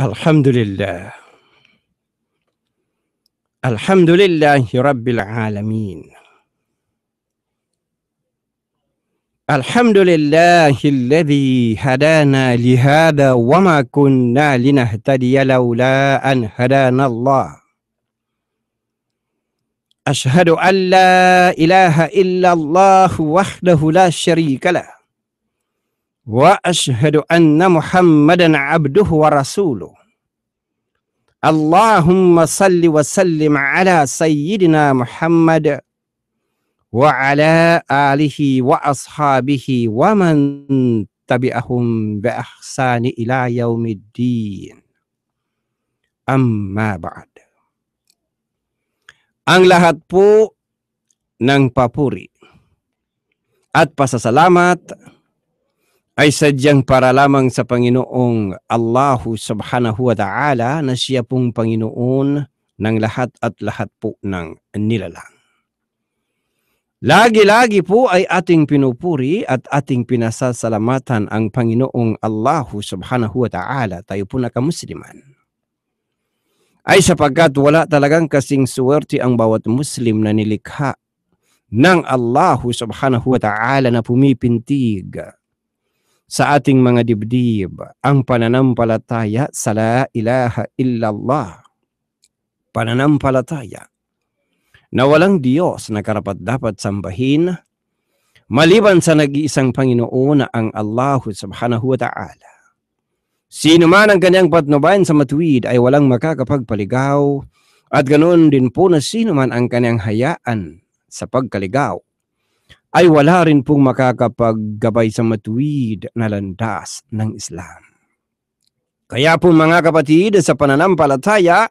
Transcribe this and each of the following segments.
الحمد لله الحمد لله رب العالمين الحمد لله الذي هدانا لهذا وما كنا لنهتدي لولا أن هدانا الله أشهد أن لا إله إلا الله وحده لا شريك له واشهد ان محمدا عبده ورسوله اللهم صل وسلم على سيدنا محمد وعلى اله واصحابه ومن تبعهم باحسان الى يوم الدين أما بعد أن لهات بو ng بابوري at سلامات ay sadyang para lamang sa Panginoong Allahu subhanahu wa ta'ala na siya pong Panginoon ng lahat at lahat po ng nilalang. Lagi-lagi po ay ating pinupuri at ating pinasasalamatan ang Panginoong Allahu subhanahu wa ta'ala tayo po na kamusliman. Ay sapagkat wala talagang kasing swerte ang bawat Muslim na nilikha ng Allahu subhanahu wa ta'ala na pumipintig sa ating mga dibdib ang pananampalataya sa la ilaha illallah. Pananampalataya na walang Diyos na karapat dapat sambahin maliban sa nag-iisang Panginoon na ang Allah subhanahu wa ta'ala. Sino man ang kanyang patnubayan sa matuwid ay walang makakapagpaligaw at ganoon din po na sino man ang kanyang hayaan sa pagkaligaw ay wala rin pong makakapaggabay sa matuwid na landas ng Islam. Kaya po mga kapatid, sa pananampalataya,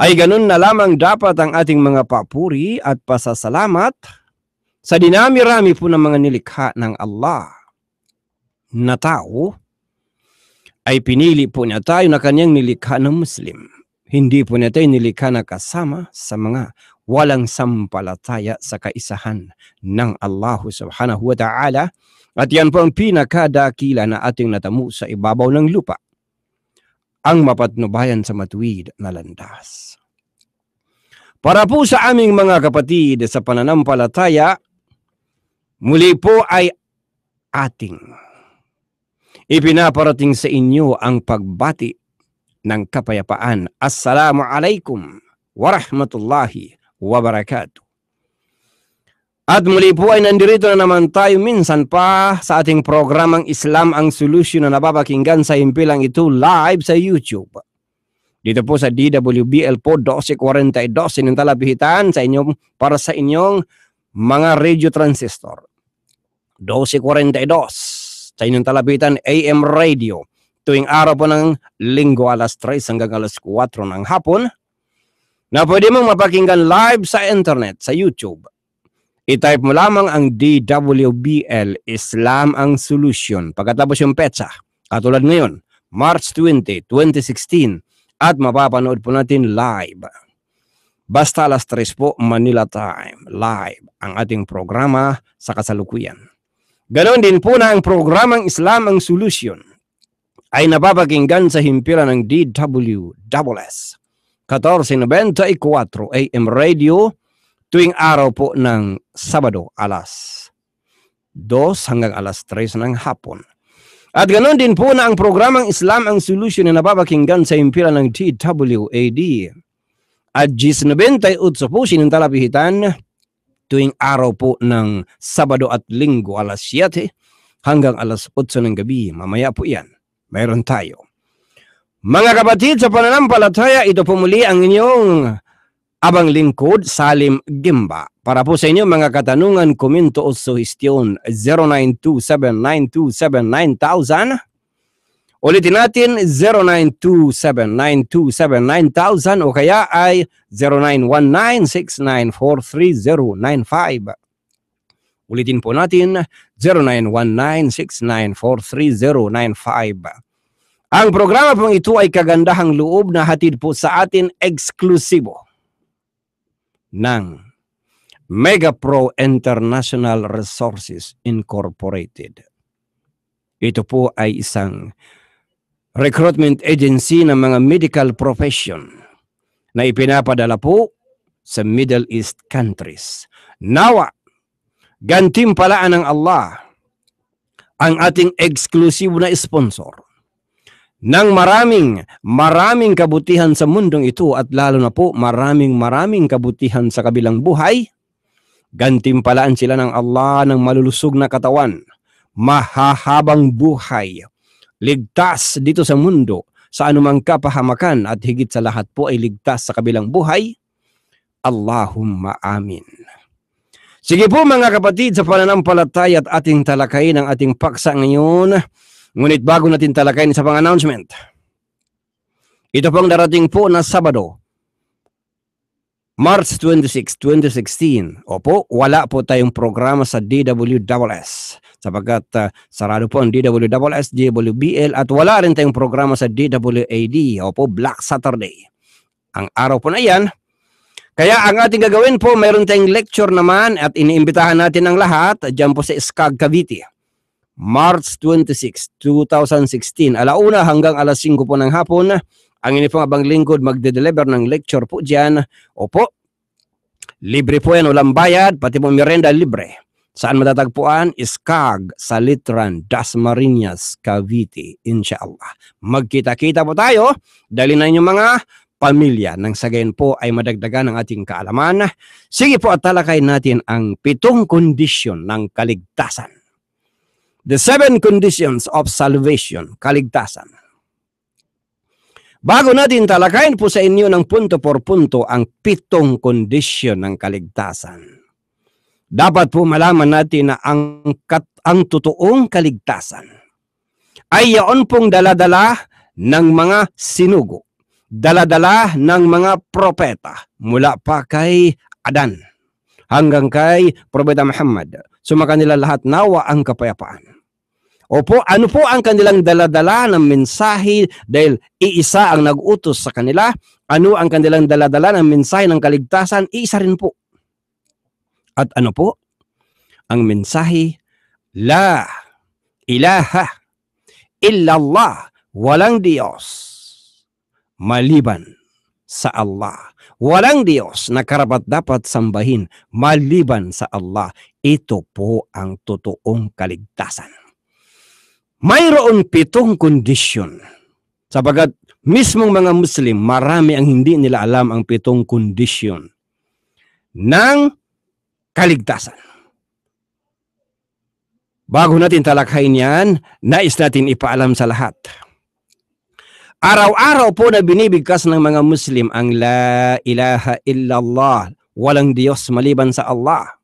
ay ganun na lamang dapat ang ating mga papuri at pasasalamat sa dinami-rami po ng mga nilikha ng Allah na tao ay pinili po niya tayo na kanyang nilikha ng Muslim. Hindi po niya tayo nilikha na kasama sa mga walang sampalataya sa kaisahan ng Allah subhanahu wa ta'ala at yan po ang pinakadakila na ating natamu sa ibabaw ng lupa ang mapatnubayan sa matuwid na landas. Para po sa aming mga kapatid sa pananampalataya, muli po ay ating ipinaparating sa inyo ang pagbati ng kapayapaan. Assalamu alaikum warahmatullahi rahmatullahi wabarakatuh. At muli po ay nandito na naman tayo minsan pa sa ating programang Islam ang Solusyon na napapakinggan sa impilang ito live sa YouTube. Dito po sa DWBL po 1242 ng sa inyong, para sa inyong mga radio transistor. 1242 sa inyong talapitan AM radio tuwing araw po ng linggo alas 3 hanggang alas 4 ng hapon na pwede mong mapakinggan live sa internet, sa YouTube. I-type mo lamang ang DWBL Islam ang Solution. Pagkatapos yung petsa, katulad ngayon, March 20, 2016, at mapapanood po natin live. Basta alas 3 po, Manila time, live, ang ating programa sa kasalukuyan. Ganon din po na ang programang Islam ang Solution ay napapakinggan sa himpilan ng DWS 14.94 AM Radio tuwing araw po ng Sabado alas 2 hanggang alas 3 ng hapon. At ganoon din po na ang programang Islam ang solusyon na nababakinggan sa impila ng TWAD. At g 98 po sinintalapihitan tuwing araw po ng Sabado at Linggo alas 7 hanggang alas 8 ng gabi. Mamaya po yan, mayroon tayo. Mga kapatid, sa pananampalataya, ito po muli ang inyong abang lingkod, Salim Gimba. Para po sa inyo mga katanungan, komento o suhestyon, 092792799000. Ulitin natin, 092792799000 o kaya ay 0919694395. Ulitin po natin, 0919694395. Ang programa pong ito ay kagandahang loob na hatid po sa atin eksklusibo ng Megapro International Resources Incorporated. Ito po ay isang recruitment agency ng mga medical profession na ipinapadala po sa Middle East countries. Nawa, gantimpalaan ng Allah ang ating eksklusibo na sponsor ng maraming, maraming kabutihan sa mundong ito at lalo na po maraming maraming kabutihan sa kabilang buhay, gantimpalaan sila ng Allah ng malulusog na katawan, mahahabang buhay, ligtas dito sa mundo sa anumang kapahamakan at higit sa lahat po ay ligtas sa kabilang buhay, Allahumma amin. Sige po mga kapatid sa pananampalatay at ating talakay ng ating paksa ngayon, Ngunit bago natin talakayin sa pang-announcement, ito pang darating po na Sabado, March 26, 2016. Opo, wala po tayong programa sa DWSS sapagkat uh, sarado po ang DWSS, DWBL at wala rin tayong programa sa DWAD. Opo, Black Saturday. Ang araw po na iyan. Kaya ang ating gagawin po, mayroon tayong lecture naman at iniimbitahan natin ang lahat dyan po sa SCAG Cavite. March 26, 2016, alauna hanggang alas 5 po ng hapon. Ang inyo pong abang lingkod magde-deliver ng lecture po dyan. Opo, libre po yan, walang bayad, pati po merenda libre. Saan matatagpuan? Iskag, Salitran, Dasmariñas, Cavite, inshallah. Magkita-kita po tayo. Dali na inyong mga pamilya nang sagayon po ay madagdagan ng ating kaalaman. Sige po at talakay natin ang pitong kondisyon ng kaligtasan. The seven conditions of salvation, kaligtasan. Bago natin talakayin po sa inyo ng punto por punto ang pitong condition ng kaligtasan. Dapat po malaman natin na ang, kat, ang totoong kaligtasan ay yaon pong daladala ng mga sinugo, daladala ng mga propeta mula pa kay Adan hanggang kay Propeta Muhammad. nila lahat nawa ang kapayapaan. Opo, ano po ang kanilang daladala ng mensahe dahil iisa ang nag-utos sa kanila? Ano ang kanilang daladala ng mensahe ng kaligtasan? Iisa rin po. At ano po? Ang mensahe, La ilaha illallah, walang Diyos maliban sa Allah. Walang Diyos na karapat dapat sambahin maliban sa Allah. Ito po ang totoong kaligtasan. Mayroon pitong kondisyon. Sabagat mismong mga Muslim, marami ang hindi nila alam ang pitong kondisyon ng kaligtasan. Bago natin talakayin yan, nais natin ipaalam sa lahat. Araw-araw po na binibigkas ng mga Muslim ang La ilaha illallah, walang Diyos maliban sa Allah.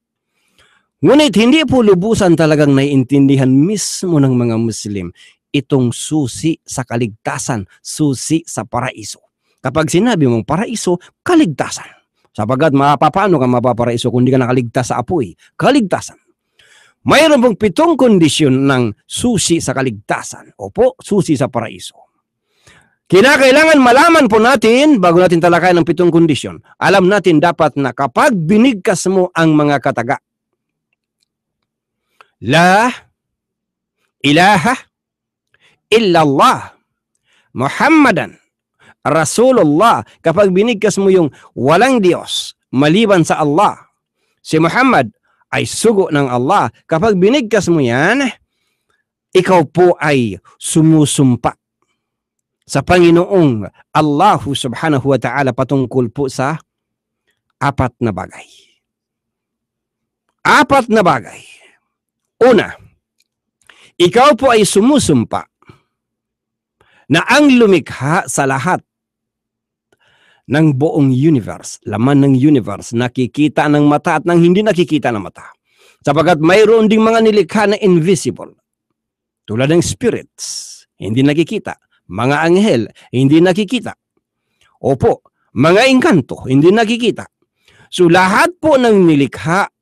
Ngunit hindi po lubusan talagang naiintindihan mismo ng mga Muslim itong susi sa kaligtasan, susi sa paraiso. Kapag sinabi mong paraiso, kaligtasan. Sapagat mapapano ka mapaparaiso kung di ka nakaligtas sa apoy? Kaligtasan. Mayroon pong pitong kondisyon ng susi sa kaligtasan. Opo, susi sa paraiso. Kinakailangan malaman po natin bago natin talakayan ang pitong kondisyon. Alam natin dapat na kapag binigkas mo ang mga kataga, La ilaha illallah Muhammadan Rasulullah. Kapag binigkas mo yung walang Diyos maliban sa Allah, si Muhammad ay sugo ng Allah. Kapag binigkas mo yan, ikaw po ay sumusumpa sa Panginoong Allah subhanahu wa ta'ala patungkol po sa apat na bagay. Apat na bagay Una, ikaw po ay sumusumpa na ang lumikha sa lahat ng buong universe, laman ng universe, nakikita ng mata at ng hindi nakikita ng mata. Sapagat mayroon ding mga nilikha na invisible, tulad ng spirits, hindi nakikita. Mga anghel, hindi nakikita. Opo, mga engkanto, hindi nakikita. So lahat po ng nilikha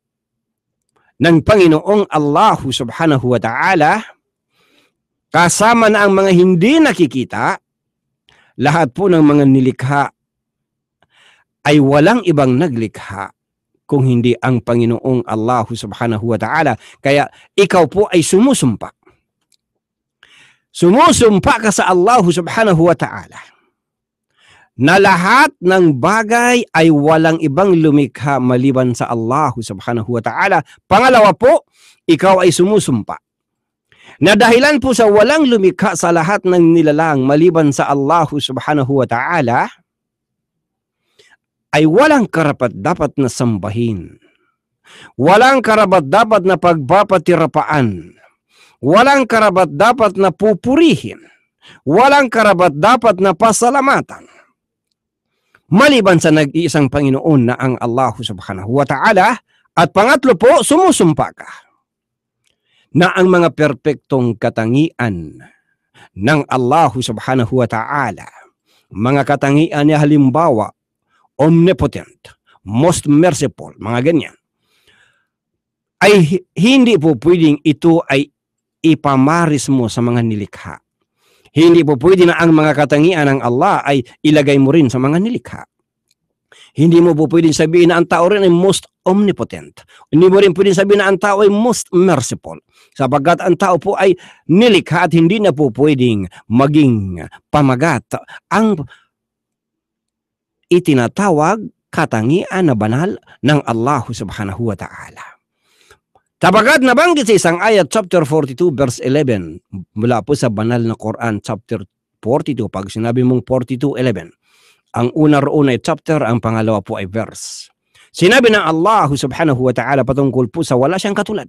ng Panginoong Allah subhanahu wa ta'ala kasama na ang mga hindi nakikita lahat po ng mga nilikha ay walang ibang naglikha kung hindi ang Panginoong Allah subhanahu wa ta'ala. Kaya ikaw po ay sumusumpa. Sumusumpa ka sa Allah subhanahu wa ta'ala na lahat ng bagay ay walang ibang lumikha maliban sa Allah subhanahu wa ta'ala. Pangalawa po, ikaw ay sumusumpa. Na dahilan po sa walang lumikha sa lahat ng nilalang maliban sa Allah subhanahu wa ta'ala, ay walang karapat dapat na sambahin. Walang karapat dapat na pagpapatirapaan. Walang karapat dapat na pupurihin. Walang karapat dapat na pasalamatan maliban sa nag-iisang Panginoon na ang Allah subhanahu wa ta'ala. At pangatlo po, sumusumpa ka na ang mga perpektong katangian ng Allah subhanahu wa ta'ala, mga katangian niya halimbawa, omnipotent, most merciful, mga ganyan, ay hindi po pwedeng ito ay ipamaris mo sa mga nilikha. Hindi po pwede na ang mga katangian ng Allah ay ilagay mo rin sa mga nilikha. Hindi mo po pwedeng sabihin na ang tao rin ay most omnipotent. Hindi mo rin pwedeng sabihin na ang tao ay most merciful. Sapagkat ang tao po ay nilikha at hindi na po pwedeng maging pamagat ang itinatawag katangian na banal ng Allah subhanahu wa ta'ala na banggit sa isang ayat chapter 42 verse 11 mula po sa banal na Quran chapter 42 pag sinabi mong 42, 11, ang una roon ay chapter ang pangalawa po ay verse. Sinabi ng Allah subhanahu wa ta'ala patungkol po sa wala siyang katulad.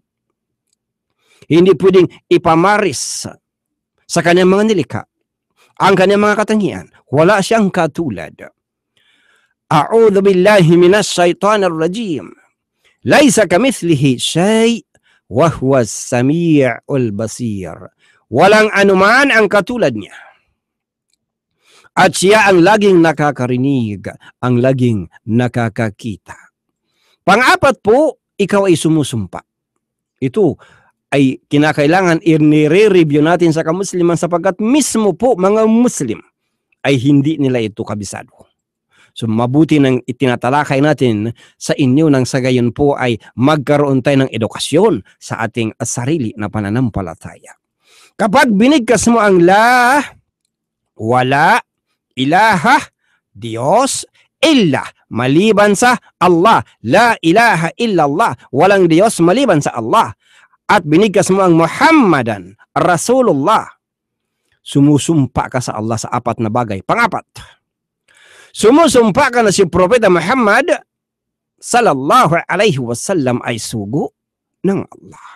Hindi pwedeng ipamaris sa kanyang mga nilika, ang kanyang mga katangian. Wala siyang katulad. A'udhu billahi minash shaitanir rajim. ليس shay wa huwa السميع basir Walang anuman ang katulad niya. At siya ang laging nakakarinig, ang laging nakakakita. Pang-apat po, ikaw ay sumusumpa. Ito ay kinakailangan i-review natin sa kamusliman sapagkat mismo po mga muslim ay hindi nila ito kabisado. So mabuti nang itinatalakay natin sa inyo nang sa gayon po ay magkaroon tayo ng edukasyon sa ating sarili na pananampalataya. Kapag binigkas mo ang la, wala, ilaha, Diyos, illa, maliban sa Allah. La ilaha illallah, walang Diyos maliban sa Allah. At binigkas mo ang Muhammadan, Rasulullah. Sumusumpa ka sa Allah sa apat na bagay. Pangapat, Sumusumpa ka na si Propeta Muhammad sallallahu alaihi wasallam ay sugo ng Allah.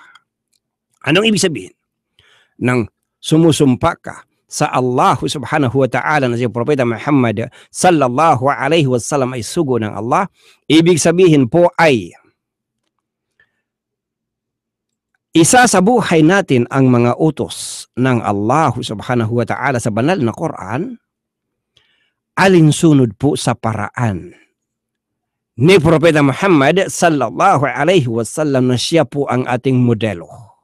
Anong ibig sabihin? Nang sumusumpa ka sa Allah subhanahu wa ta'ala na si Propeta Muhammad sallallahu alaihi wasallam ay sugo ng Allah, ibig sabihin po ay isa sa buhay natin ang mga utos ng Allah subhanahu wa ta'ala sa banal na Quran alinsunod po sa paraan ni Propeta Muhammad sallallahu alaihi wasallam na siya po ang ating modelo.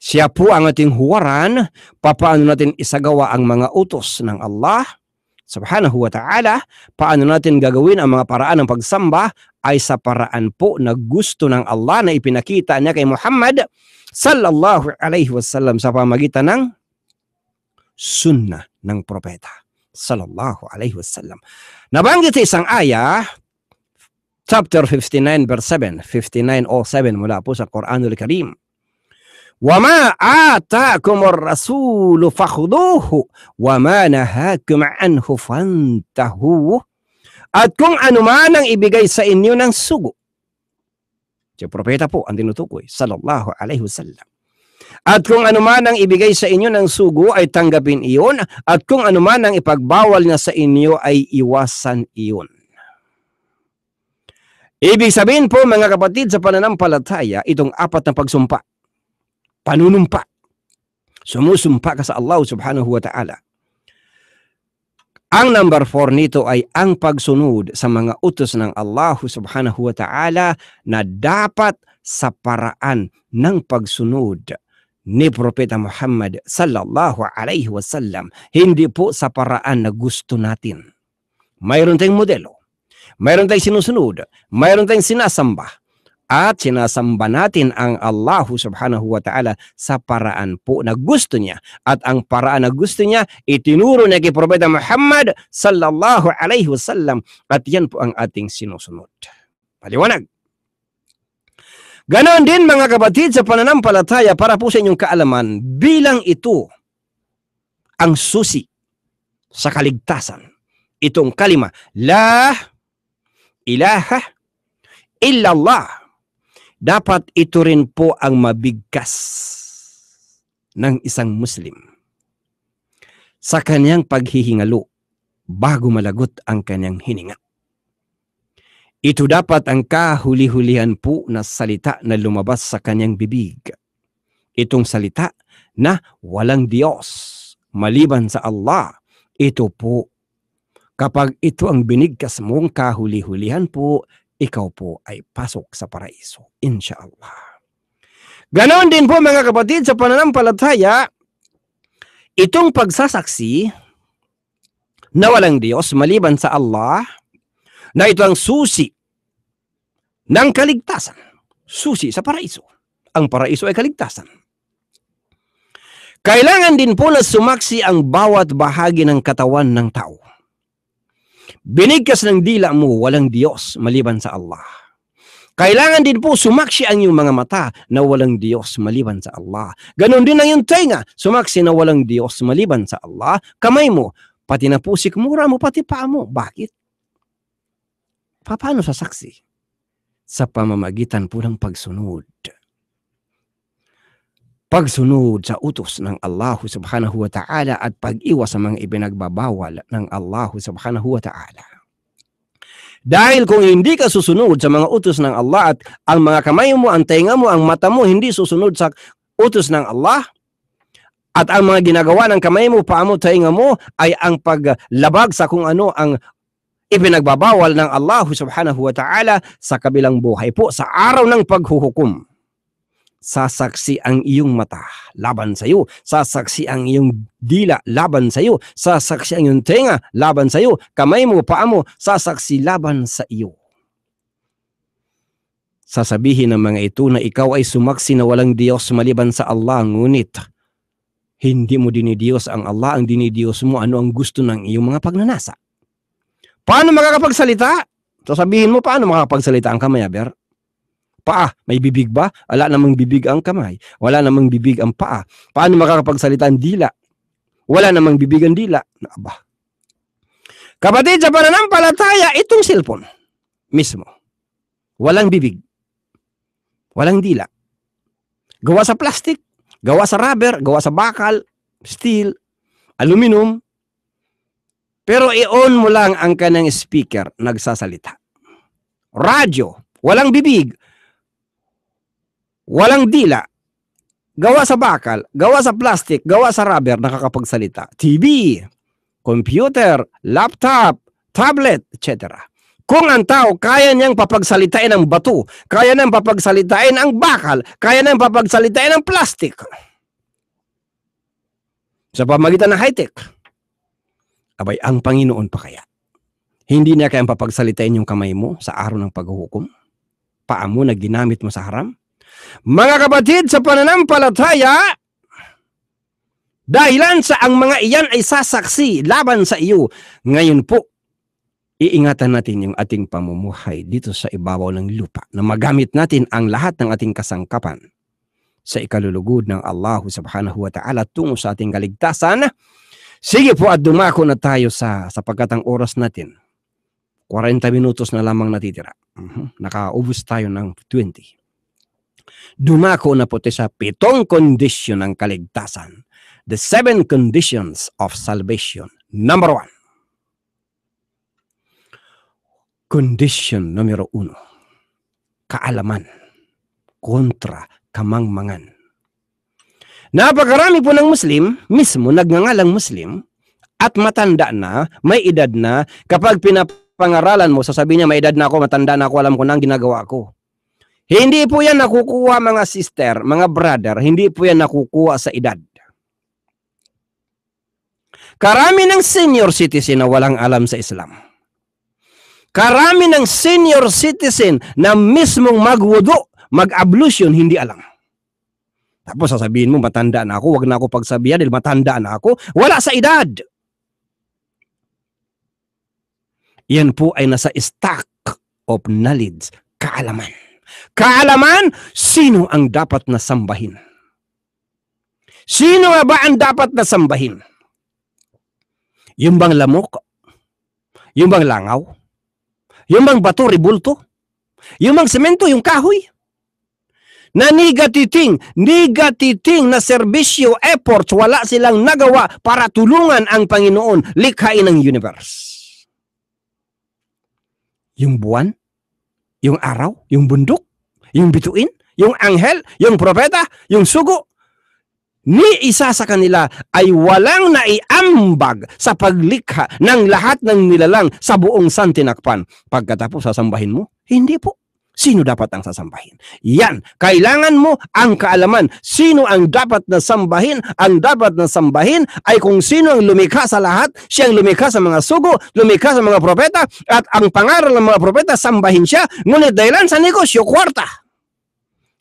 Siya po ang ating huwaran, papaano natin isagawa ang mga utos ng Allah subhanahu wa ta'ala, paano natin gagawin ang mga paraan ng pagsamba ay sa paraan po na gusto ng Allah na ipinakita niya kay Muhammad sallallahu alaihi wasallam sa pamagitan ng sunnah ng propeta sallallahu alayhi wasallam. Nabanggit isang aya, chapter 59 verse 7, 5907 mula po sa Quranul Karim. وَمَا آتَاكُمُ الرَّسُولُ فَخُذُوهُ وَمَا نَهَاكُمْ عَنْهُ فَانْتَهُوهُ At kung ano man ang ibigay sa inyo ng sugo. Si Propeta po ang tinutukoy, sallallahu alaihi wasallam. At kung anuman ang ibigay sa inyo ng sugo ay tanggapin iyon at kung anuman ang ipagbawal na sa inyo ay iwasan iyon. Ibig sabihin po mga kapatid sa pananampalataya, itong apat na pagsumpa, panunumpa, sumusumpa ka sa Allah subhanahu wa ta'ala. Ang number 4 nito ay ang pagsunod sa mga utos ng Allah subhanahu wa ta'ala na dapat sa paraan ng pagsunod ni Propeta Muhammad sallallahu alaihi wasallam, hindi po sa paraan na gusto natin. Mayroon tayong modelo, mayroon tayong sinusunod, mayroon tayong sinasamba, at sinasamba natin ang Allah subhanahu wa ta'ala sa paraan po na gusto niya. At ang paraan na gusto niya, itinuro niya kay Propeta Muhammad sallallahu alaihi wasallam at yan po ang ating sinusunod. Paliwanag! Ganon din mga kapatid sa pananampalataya para po sa inyong kaalaman bilang ito ang susi sa kaligtasan. Itong kalima, La ilaha illallah. Dapat ito rin po ang mabigkas ng isang Muslim sa kanyang paghihingalo bago malagot ang kanyang hininga. Ito dapat ang kahuli-hulihan po na salita na lumabas sa kanyang bibig. Itong salita na walang Diyos maliban sa Allah. Ito po. Kapag ito ang binigkas mong kahuli-hulihan po, ikaw po ay pasok sa paraiso. Inshallah. Ganon din po mga kapatid sa pananampalataya, itong pagsasaksi na walang Diyos maliban sa Allah – na ito ang susi ng kaligtasan. Susi sa paraiso. Ang paraiso ay kaligtasan. Kailangan din po na sumaksi ang bawat bahagi ng katawan ng tao. Binigkas ng dila mo walang Diyos maliban sa Allah. Kailangan din po sumaksi ang iyong mga mata na walang Diyos maliban sa Allah. Ganon din ang iyong tenga, sumaksi na walang Diyos maliban sa Allah. Kamay mo, pati na pusik mura mo, pati paa mo. Bakit? Paano sa saksi? Sa pamamagitan po ng pagsunod. Pagsunod sa utos ng Allah subhanahu wa ta'ala at pag-iwas sa mga ibinagbabawal ng Allah subhanahu wa ta'ala. Dahil kung hindi ka susunod sa mga utos ng Allah at ang mga kamay mo, ang tenga mo, ang mata mo hindi susunod sa utos ng Allah, at ang mga ginagawa ng kamay mo, paa mo, tenga mo ay ang paglabag sa kung ano ang ipinagbabawal ng Allah subhanahu wa ta'ala sa kabilang buhay po sa araw ng paghuhukom. Sasaksi ang iyong mata laban sa iyo, sasaksi ang iyong dila laban sa iyo, sasaksi ang iyong tenga laban sa iyo, kamay mo, paa mo, sasaksi laban sa iyo. Sasabihin ng mga ito na ikaw ay sumaksi na walang Diyos maliban sa Allah, ngunit hindi mo dinidiyos ang Allah, ang dinidiyos mo ano ang gusto ng iyong mga pagnanasa. Paano makakapagsalita? Sasabihin mo paano makakapagsalita ang kamay, Aber? Paa, may bibig ba? Wala namang bibig ang kamay. Wala namang bibig ang paa. Paano makakapagsalita ang dila? Wala namang bibig ang dila. Aba. Kapatid sa pananampalataya, itong cellphone mismo. Walang bibig. Walang dila. Gawa sa plastic, gawa sa rubber, gawa sa bakal, steel, aluminum, pero i-on mo lang ang kanang speaker, nagsasalita. Radyo, walang bibig, walang dila, gawa sa bakal, gawa sa plastic, gawa sa rubber, nakakapagsalita. TV, computer, laptop, tablet, etc. Kung ang tao kaya niyang papagsalitain ang bato, kaya niyang papagsalitain ang bakal, kaya niyang papagsalitain ang plastic. Sa pamagitan ng high-tech. Abay, ang Panginoon pa kaya? Hindi niya kayang papagsalitain yung kamay mo sa araw ng paghuhukom? Paamo na ginamit mo sa haram? Mga kapatid sa pananampalataya, dahilan sa ang mga iyan ay sasaksi laban sa iyo. Ngayon po, iingatan natin yung ating pamumuhay dito sa ibabaw ng lupa na magamit natin ang lahat ng ating kasangkapan sa ikalulugod ng Allah subhanahu wa ta'ala tungo sa ating kaligtasan Sige po at dumako na tayo sa sapagkat ang oras natin 40 minutos na lamang natitira. Uh-huh. Nakaubos tayo ng 20. Dumako na po tayo sa pitong kondisyon ng kaligtasan. The seven conditions of salvation. Number one. Condition numero uno. Kaalaman. Kontra kamangmangan. Napakarami po ng Muslim, mismo nagngangalang Muslim, at matanda na, may edad na, kapag pinapangaralan mo, sasabihin niya, may edad na ako, matanda na ako, alam ko na ang ginagawa ko. Hindi po yan nakukuha mga sister, mga brother, hindi po yan nakukuha sa edad. Karami ng senior citizen na walang alam sa Islam. Karami ng senior citizen na mismong magwudo, mag-ablution, hindi alam. Tapos sasabihin mo, matanda na ako, wag na ako pagsabihan dahil matanda na ako. Wala sa edad. Yan po ay nasa stack of knowledge, kaalaman. Kaalaman, sino ang dapat na sambahin? Sino ba ang dapat na sambahin? Yung bang lamok? Yung bang langaw? Yung bang bato, ribulto? Yung bang semento, yung kahoy? na negative thing, negative thing na serbisyo, efforts, wala silang nagawa para tulungan ang Panginoon, likhain ng universe. Yung buwan, yung araw, yung bundok, yung bituin, yung anghel, yung propeta, yung sugo, ni isa sa kanila ay walang naiambag sa paglikha ng lahat ng nilalang sa buong santinakpan. Pagkatapos sasambahin mo, hindi po. Sino dapat ang sasambahin? Yan, kailangan mo ang kaalaman. Sino ang dapat na sambahin? Ang dapat na sambahin ay kung sino ang lumikha sa lahat. Siya ang lumikha sa mga sugo, lumikha sa mga propeta, at ang pangaral ng mga propeta, sambahin siya. Ngunit dahilan sa negosyo, kwarta.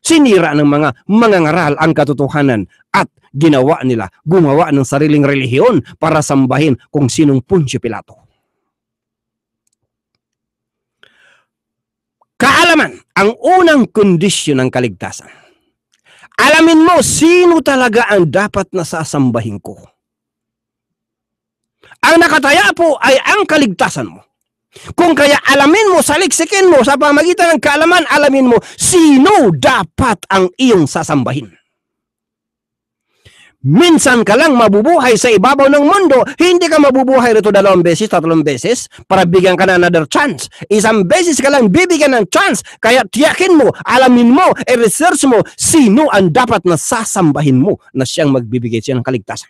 Sinira ng mga mangangaral ang katotohanan at ginawa nila, gumawa ng sariling relihiyon para sambahin kung sinong Poncio Pilato. Kaalaman, ang unang kondisyon ng kaligtasan. Alamin mo sino talaga ang dapat nasasambahin ko. Ang nakataya po ay ang kaligtasan mo. Kung kaya alamin mo, saliksikin mo sa pamagitan ng kaalaman, alamin mo sino dapat ang iyong sasambahin. Minsan ka lang mabubuhay sa ibabaw ng mundo, hindi ka mabubuhay rito dalawang beses, tatlong beses, para bigyan ka na another chance. Isang beses ka lang bibigyan ng chance, kaya tiyakin mo, alamin mo, i-research mo, sino ang dapat na sasambahin mo na siyang magbibigay siya ng kaligtasan.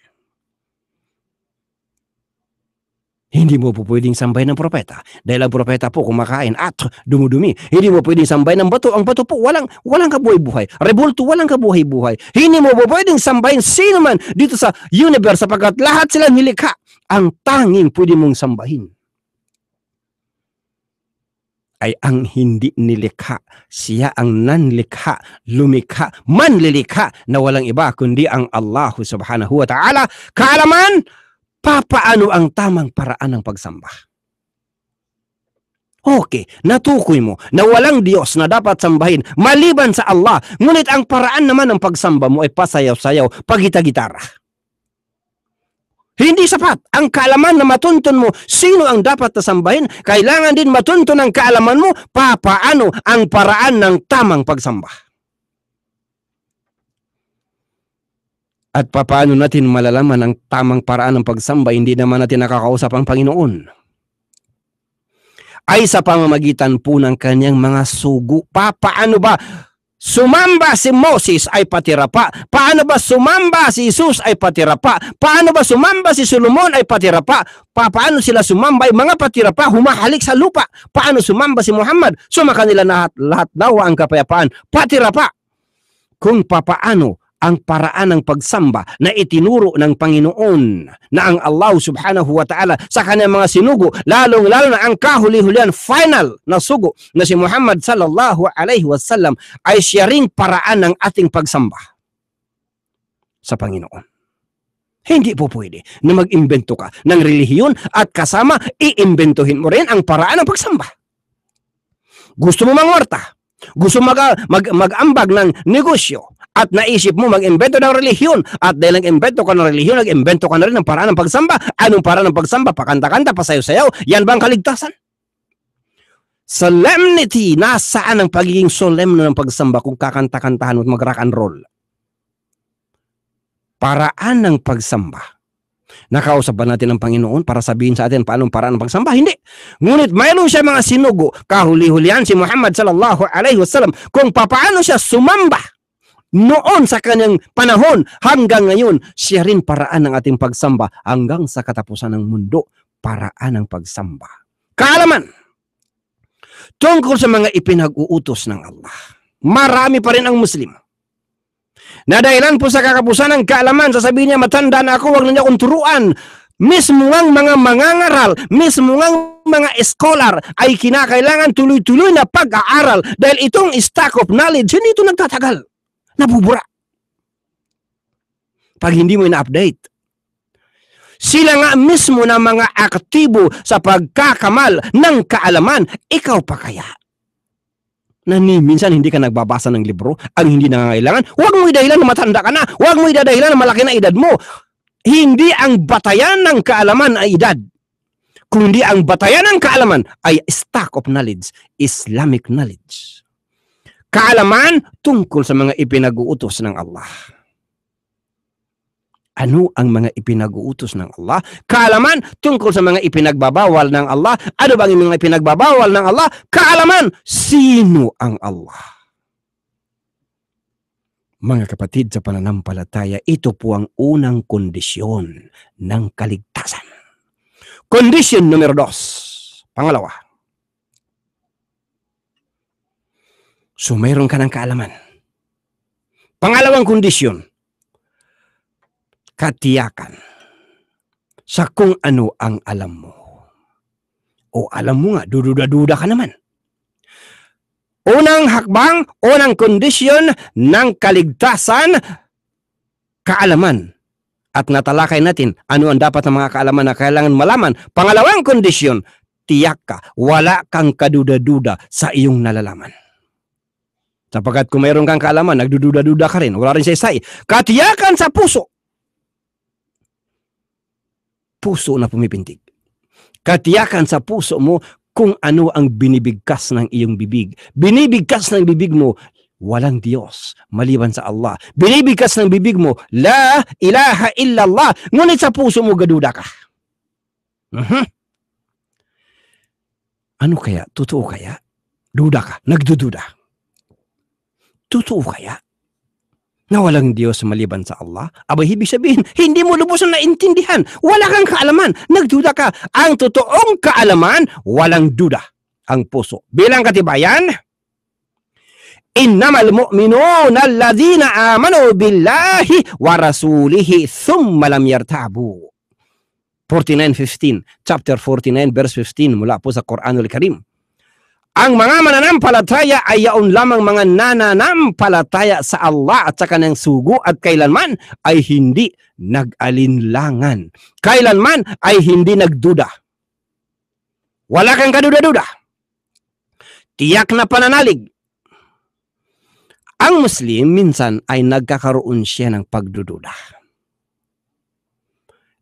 Hindi mo po pwedeng sambay ng propeta dahil ang propeta po kumakain at dumudumi. Hindi mo pwedeng sambay ng bato. Ang bato po walang walang kabuhay-buhay. Rebolto walang kabuhay-buhay. Hindi mo po pwedeng sambahin sino man dito sa universe sapagkat lahat sila nilikha. Ang tanging pwede mong sambahin ay ang hindi nilikha. Siya ang nanlikha, lumikha, manlilikha na walang iba kundi ang Allah subhanahu wa ta'ala. Kaalaman, papaano ang tamang paraan ng pagsamba. Okay, natukoy mo na walang Diyos na dapat sambahin maliban sa Allah, ngunit ang paraan naman ng pagsamba mo ay pasayaw-sayaw, pagita-gitara. Hindi sapat ang kaalaman na matuntun mo sino ang dapat na kailangan din matuntun ang kaalaman mo papaano ang paraan ng tamang pagsamba. At papaano natin malalaman ang tamang paraan ng pagsamba, hindi naman natin nakakausap ang Panginoon. Ay sa pamamagitan po ng kanyang mga sugo. Papaano ba sumamba si Moses ay patirapa? Paano ba sumamba si Jesus ay patirapa? Paano ba sumamba si Solomon ay patirapa? Paano sila sumamba ay mga patirapa humahalik sa lupa? Paano sumamba si Muhammad? Sumaka nila lahat, lahat daw ang kapayapaan. Patirapa! Kung papaano ang paraan ng pagsamba na itinuro ng Panginoon na ang Allah subhanahu wa ta'ala sa kanyang mga sinugo, lalong-lalo na ang kahuli hulian final na sugo na si Muhammad sallallahu alaihi wasallam ay siya ring paraan ng ating pagsamba sa Panginoon. Hindi po pwede na mag-imbento ka ng relihiyon at kasama iimbentuhin mo rin ang paraan ng pagsamba. Gusto mo mangwarta, gusto mag, mag, mag-ambag ng negosyo, at naisip mo mag imbento ng relihiyon at dahil nag imbento ka ng relihiyon, nag imbento ka na rin ng paraan ng pagsamba. Anong paraan ng pagsamba? Pakanta-kanta, pasayaw-sayaw. Yan bang kaligtasan? Solemnity! Nasaan ang pagiging solemno ng pagsamba kung kakanta-kantahan at mag-rock and roll? Paraan ng pagsamba. Nakausap ba natin ang Panginoon para sabihin sa atin paano paraan ng pagsamba? Hindi. Ngunit mayroon siya mga sinugo, kahuli-hulihan si Muhammad sallallahu alaihi wasallam kung paano siya sumamba noon sa kanyang panahon hanggang ngayon. Siya rin paraan ng ating pagsamba hanggang sa katapusan ng mundo, paraan ng pagsamba. Kaalaman, tungkol sa mga ipinag-uutos ng Allah, marami pa rin ang Muslim. Nadahilan po sa kakapusan ng kaalaman, sasabihin niya, matanda na ako, wag na niya akong turuan. Mismo ang mga mangangaral, mismo ang mga scholar ay kinakailangan tuloy-tuloy na pag-aaral dahil itong stock of knowledge, hindi ito nagtatagal nabubura. Pag hindi mo ina-update. Sila nga mismo na mga aktibo sa pagkakamal ng kaalaman, ikaw pa kaya? na ni, minsan hindi ka nagbabasa ng libro, ang hindi nangangailangan, huwag mo idahilan na matanda ka na, huwag mo idadahilan na malaki na edad mo. Hindi ang batayan ng kaalaman ay edad, kundi ang batayan ng kaalaman ay stock of knowledge, Islamic knowledge kaalaman tungkol sa mga ipinag-uutos ng Allah. Ano ang mga ipinag-uutos ng Allah? Kaalaman tungkol sa mga ipinagbabawal ng Allah. Ano bang mga ipinagbabawal ng Allah? Kaalaman sino ang Allah. Mga kapatid sa pananampalataya, ito po ang unang kondisyon ng kaligtasan. Kondisyon numero dos. Pangalawa, So mayroon ka ng kaalaman. Pangalawang kondisyon, katiyakan sa kung ano ang alam mo. O alam mo nga, dududa-duda ka naman. Unang hakbang, unang kondisyon ng kaligtasan, kaalaman. At natalakay natin ano ang dapat ng mga kaalaman na kailangan malaman. Pangalawang kondisyon, tiyak ka, wala kang kaduda-duda sa iyong nalalaman. Sapagkat kung mayroon kang kaalaman, nagdududa-duda ka rin. Wala rin siya isay. Katiyakan sa puso. Puso na pumipintig. Katiyakan sa puso mo kung ano ang binibigkas ng iyong bibig. Binibigkas ng bibig mo, walang Diyos maliban sa Allah. Binibigkas ng bibig mo, La ilaha illallah. Ngunit sa puso mo, gaduda ka. Uh-huh. Ano kaya? Totoo kaya? Duda ka. Nagdududa. Totoo kaya? Na walang Diyos maliban sa Allah? Aba, ibig sabihin, hindi mo lubusan na naintindihan. Wala kang kaalaman. Nagduda ka. Ang totoong kaalaman, walang duda ang puso. Bilang katibayan, Innamal mu'minuna alladhina amanu billahi wa rasulihi thumma lam yartabu. 49:15 chapter 49 verse 15 mula po sa Quranul Karim ang mga mananampalataya ay yaon lamang mga nananampalataya sa Allah at sa kanyang sugo at kailanman ay hindi nag-alinlangan. Kailanman ay hindi nagduda. Wala kang kaduda-duda. Tiyak na pananalig. Ang Muslim minsan ay nagkakaroon siya ng pagdududa.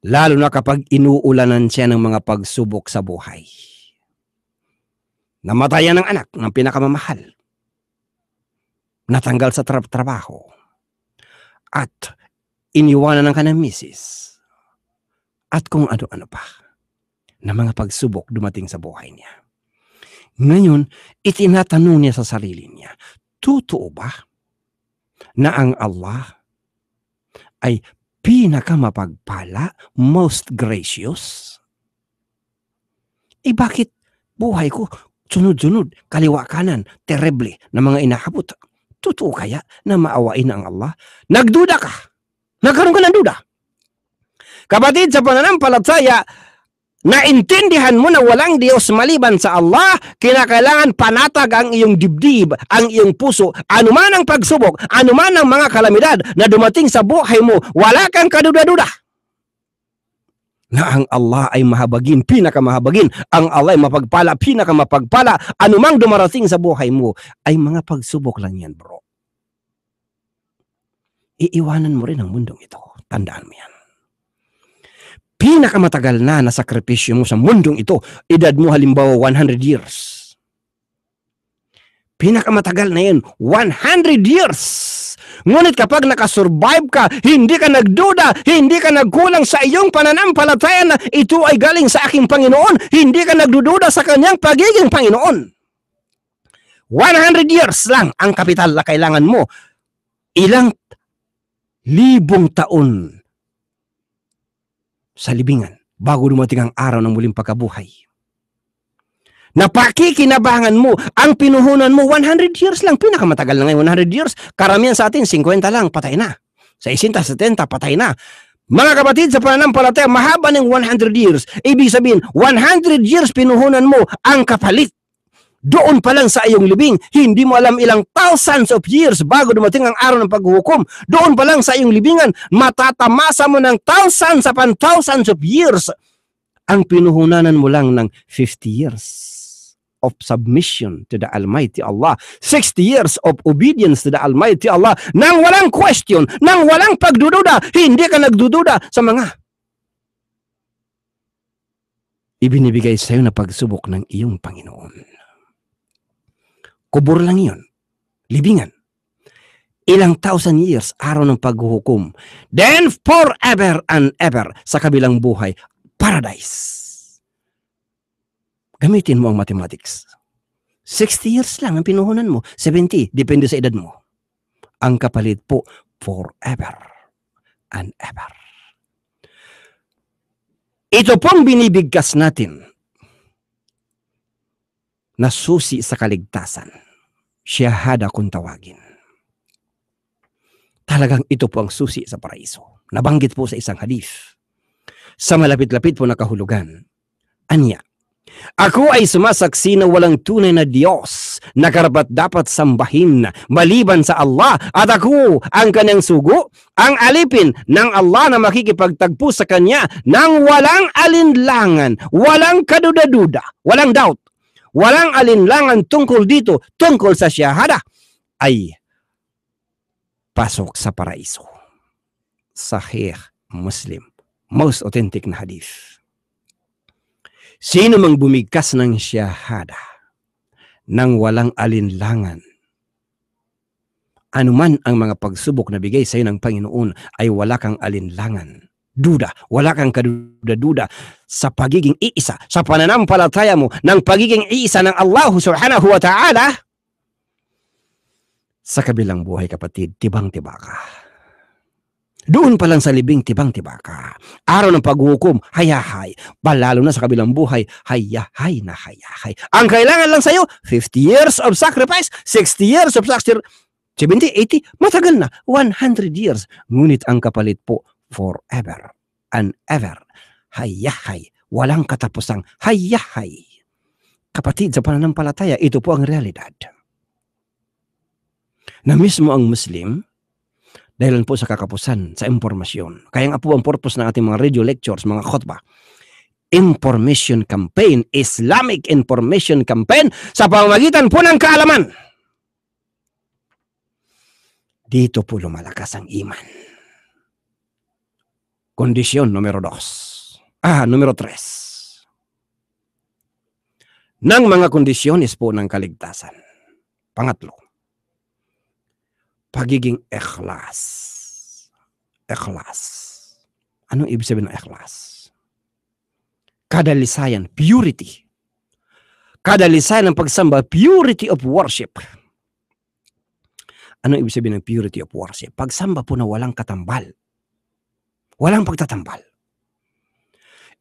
Lalo na kapag inuulanan siya ng mga pagsubok sa buhay. Namatayan ng anak ng pinakamamahal. Natanggal sa tra- trabaho. At iniwanan ng kanang misis. At kung ano-ano pa na mga pagsubok dumating sa buhay niya. Ngayon, itinatanong niya sa sarili niya, totoo ba na ang Allah ay pinakamapagpala, most gracious? Eh bakit buhay ko sunod-sunod, kaliwa kanan, terrible na mga inahabot. Totoo kaya na maawain ang Allah? Nagduda ka. Nagkaroon ka ng duda. Kapatid, sa pananampalataya, Naintindihan mo na walang Diyos maliban sa Allah, kinakailangan panatag ang iyong dibdib, ang iyong puso, anuman ang pagsubok, anuman ang mga kalamidad na dumating sa buhay mo, wala kang kaduda-duda na ang Allah ay mahabagin, pinakamahabagin. Ang Allah ay mapagpala, pinakamapagpala. Anumang dumarating sa buhay mo ay mga pagsubok lang yan, bro. Iiwanan mo rin ang mundong ito. Tandaan mo yan. Pinakamatagal na na sakripisyo mo sa mundong ito, edad mo halimbawa 100 years. Pinakamatagal na yan, 100 years! Ngunit kapag nakasurvive ka, hindi ka nagduda, hindi ka nagkulang sa iyong pananampalataya na ito ay galing sa aking Panginoon, hindi ka nagdududa sa kanyang pagiging Panginoon. 100 years lang ang kapital na kailangan mo. Ilang libong taon sa libingan bago dumating ang araw ng muling pagkabuhay na Napakikinabangan mo ang pinuhunan mo 100 years lang. Pinakamatagal na ngayon 100 years. Karamihan sa atin 50 lang, patay na. Sa 60, 70, patay na. Mga kapatid, sa pananampalataya, mahaba ng 100 years. Ibig sabihin, 100 years pinuhunan mo ang kapalit. Doon pa lang sa iyong libing, hindi mo alam ilang thousands of years bago dumating ang araw ng paghuhukom. Doon pa lang sa iyong libingan, matatamasa mo ng thousands upon thousands of years ang pinuhunanan mo lang ng 50 years of submission to the Almighty Allah. 60 years of obedience to the Almighty Allah nang walang question, nang walang pagdududa, hindi ka nagdududa sa mga ibinibigay sa iyo na pagsubok ng iyong Panginoon. Kubur lang iyon. Libingan. Ilang thousand years, araw ng paghuhukom. Then forever and ever sa kabilang buhay, paradise gamitin mo ang mathematics. 60 years lang ang pinuhunan mo. 70, depende sa edad mo. Ang kapalit po, forever and ever. Ito po ang binibigkas natin na susi sa kaligtasan. Shahada kung tawagin. Talagang ito po ang susi sa paraiso. Nabanggit po sa isang hadith. Sa malapit-lapit po nakahulugan, anya, ako ay sumasaksi na walang tunay na Diyos na karapat dapat sambahin maliban sa Allah at ako ang kanyang sugo, ang alipin ng Allah na makikipagtagpo sa kanya nang walang alinlangan, walang kaduda-duda, walang doubt, walang alinlangan tungkol dito, tungkol sa syahada ay pasok sa paraiso. Sahih Muslim. Most authentic na hadith. Sino mang bumigkas ng syahada nang walang alinlangan, anuman ang mga pagsubok na bigay sa iyo ng Panginoon ay wala kang alinlangan. Duda, wala kang kaduda-duda sa pagiging iisa, sa pananampalataya mo ng pagiging iisa ng Allah subhanahu wa ta'ala. Sa kabilang buhay kapatid, tibang tibaka ka. Doon pa lang sa libing tibang-tibaka. Araw ng paghukom, hayahay. Palalo na sa kabilang buhay, hayahay na hayahay. Ang kailangan lang sa'yo, 50 years of sacrifice, 60 years of sacrifice, 70, 80, matagal na, 100 years. Ngunit ang kapalit po, forever and ever. Hayahay, walang katapusang hayahay. Kapatid, sa pananampalataya, ito po ang realidad. Na mismo ang Muslim, dahilan po sa kakapusan, sa impormasyon. Kaya nga po ang purpose ng ating mga radio lectures, mga khutbah, information campaign, Islamic information campaign sa pamamagitan po ng kaalaman. Dito po lumalakas ang iman. Kondisyon numero dos. Ah, numero tres. Nang mga kondisyonis po ng kaligtasan. Pangatlo, pagiging ikhlas. Ikhlas. Anong ibig sabihin ng ikhlas? Kadalisayan, purity. Kadalisayan ng pagsamba, purity of worship. Ano ibig sabihin ng purity of worship? Pagsamba po na walang katambal. Walang pagtatambal.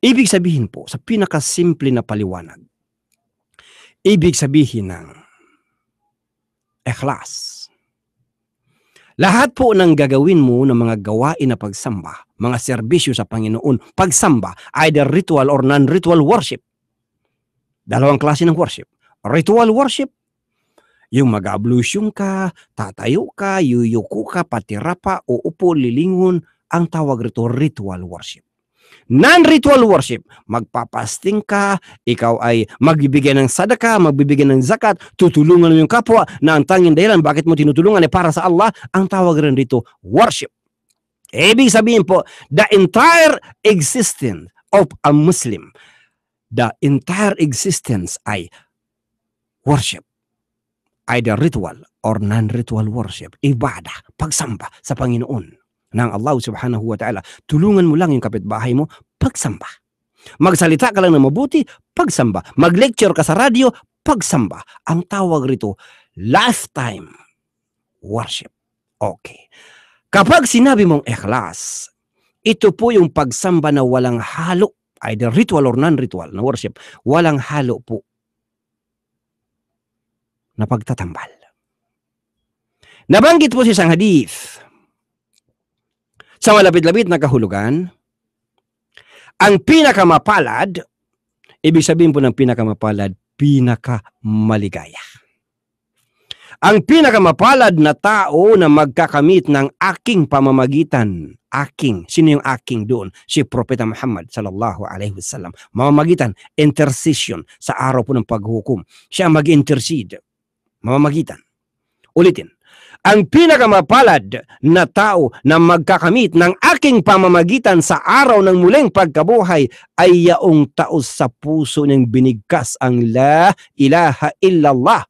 Ibig sabihin po, sa pinakasimple na paliwanag, ibig sabihin ng ikhlas lahat po ng gagawin mo ng mga gawain na pagsamba, mga serbisyo sa Panginoon, pagsamba, either ritual or non-ritual worship. Dalawang klase ng worship. Ritual worship, yung mag ka, tatayo ka, yuyuko ka, patira patirapa, uupo, lilingon, ang tawag rito ritual worship non-ritual worship. Magpapasting ka, ikaw ay magbibigay ng sadaka, magbibigay ng zakat, tutulungan mo yung kapwa na ang tanging dahilan bakit mo tinutulungan eh para sa Allah, ang tawag rin dito, worship. Ibig sabihin po, the entire existence of a Muslim, the entire existence ay worship either ritual or non-ritual worship, ibadah, pagsamba sa Panginoon ng Allah subhanahu wa ta'ala. Tulungan mo lang yung kapitbahay mo, pagsamba. Magsalita ka lang ng mabuti, pagsamba. Mag-lecture ka sa radyo, pagsamba. Ang tawag rito, lifetime worship. Okay. Kapag sinabi mong ikhlas, ito po yung pagsamba na walang halo, either ritual or non-ritual na worship, walang halo po na pagtatambal. Nabanggit po si isang hadith sa malapit-lapit na kahulugan, ang pinakamapalad, ibig sabihin po ng pinakamapalad, pinakamaligaya. Ang pinakamapalad na tao na magkakamit ng aking pamamagitan, aking, sino yung aking doon? Si Propeta Muhammad sallallahu alaihi wasallam. Mamamagitan, intercession sa araw po ng paghukom. Siya mag-intercede. Mamamagitan. Ulitin ang pinakamapalad na tao na magkakamit ng aking pamamagitan sa araw ng muling pagkabuhay ay yaong taos sa puso ng binigkas ang La ilaha illallah.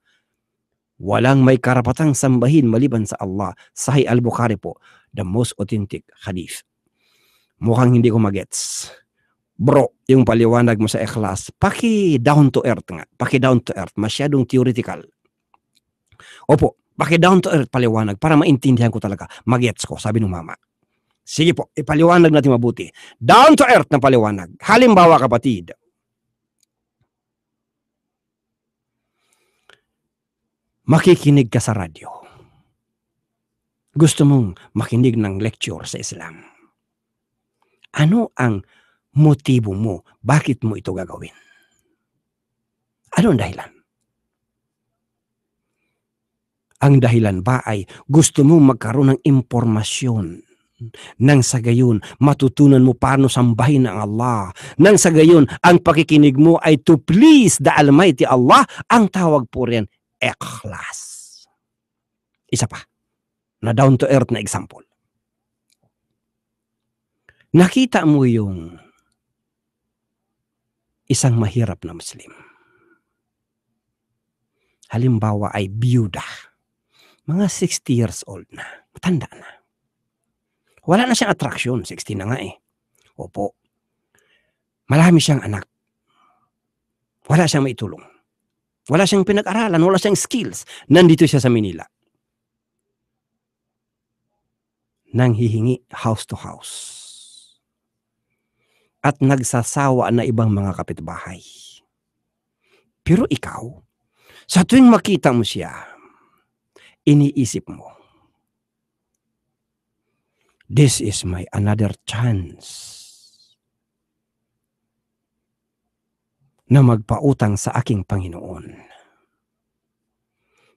Walang may karapatang sambahin maliban sa Allah. Sahih al-Bukhari po, the most authentic hadith. Mukhang hindi ko magets. Bro, yung paliwanag mo sa ikhlas, paki down to earth nga. Paki down to earth. Masyadong theoretical. Opo, Paki-down to earth paliwanag para maintindihan ko talaga. Magets ko, sabi ng mama. Sige po, ipaliwanag natin mabuti. Down to earth na paliwanag. Halimbawa kapatid, makikinig ka sa radyo. Gusto mong makinig ng lecture sa Islam. Ano ang motibo mo? Bakit mo ito gagawin? Ano ang dahilan? Ang dahilan ba ay gusto mo magkaroon ng impormasyon nang sa gayon, matutunan mo paano sambahin ang Allah. Nang sa gayon, ang pakikinig mo ay to please the Almighty Allah. Ang tawag po rin, ikhlas. Isa pa, na down to earth na example. Nakita mo yung isang mahirap na Muslim. Halimbawa ay biyuda mga 60 years old na. Matanda na. Wala na siyang attraction. 60 na nga eh. Opo. Malami siyang anak. Wala siyang maitulong. Wala siyang pinag-aralan. Wala siyang skills. Nandito siya sa Manila. Nang hihingi house to house. At nagsasawa na ibang mga kapitbahay. Pero ikaw, sa tuwing makita mo siya, iniisip mo. This is my another chance na magpautang sa aking Panginoon.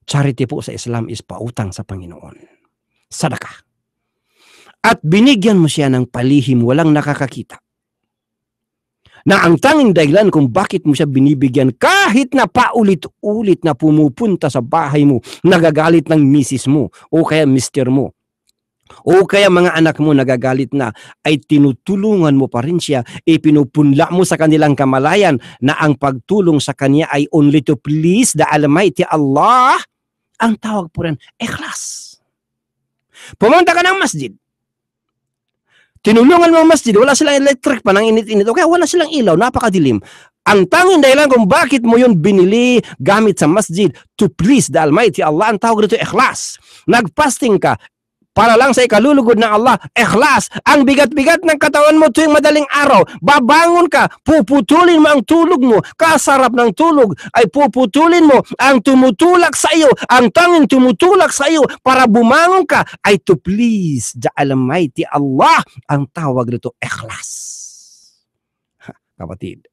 Charity po sa Islam is pautang sa Panginoon. Sadaka. At binigyan mo siya ng palihim walang nakakakita na ang tanging dahilan kung bakit mo siya binibigyan kahit na paulit-ulit na pumupunta sa bahay mo, nagagalit ng misis mo o kaya mister mo. O kaya mga anak mo nagagalit na ay tinutulungan mo pa rin siya, ipinupunla mo sa kanilang kamalayan na ang pagtulong sa kanya ay only to please the Almighty Allah. Ang tawag po rin, ikhlas. Pumunta ka ng masjid. Tinulungan mo ang masjid, wala silang electric pa ng init-init. Okay, wala silang ilaw, napakadilim. Ang tanging dahilan kung bakit mo yun binili gamit sa masjid to please the Almighty Allah, ang tawag dito ikhlas. Nagfasting ka, para lang sa ikalulugod ng Allah. Ikhlas, ang bigat-bigat ng katawan mo tuwing madaling araw. Babangon ka, puputulin mo ang tulog mo. Kasarap ng tulog ay puputulin mo ang tumutulak sa iyo, ang tanging tumutulak sa iyo para bumangon ka ay to please the Almighty Allah. Ang tawag nito, ikhlas. Ha, kapatid,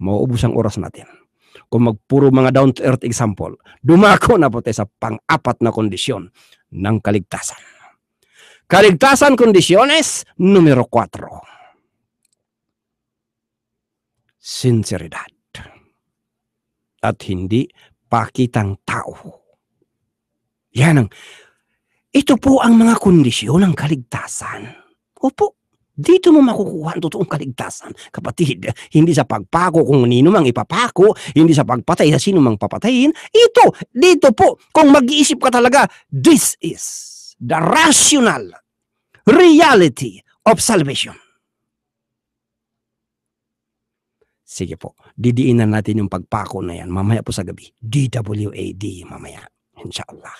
mauubos ang oras natin. Kung magpuro mga down-to-earth example, dumako na po tayo sa pang-apat na kondisyon ng kaligtasan. Kaligtasan kondisyones numero 4. Sinseridad. At hindi pakitang tao. Yan ang ito po ang mga kondisyon ng kaligtasan. Opo, dito mo makukuha ang totoong kaligtasan, kapatid. Hindi sa pagpako kung nino mang ipapako, hindi sa pagpatay sa sino mang papatayin. Ito, dito po, kung mag-iisip ka talaga, this is the rational reality of salvation. Sige po, didiinan natin yung pagpako na yan mamaya po sa gabi. DWAD mamaya, inshallah.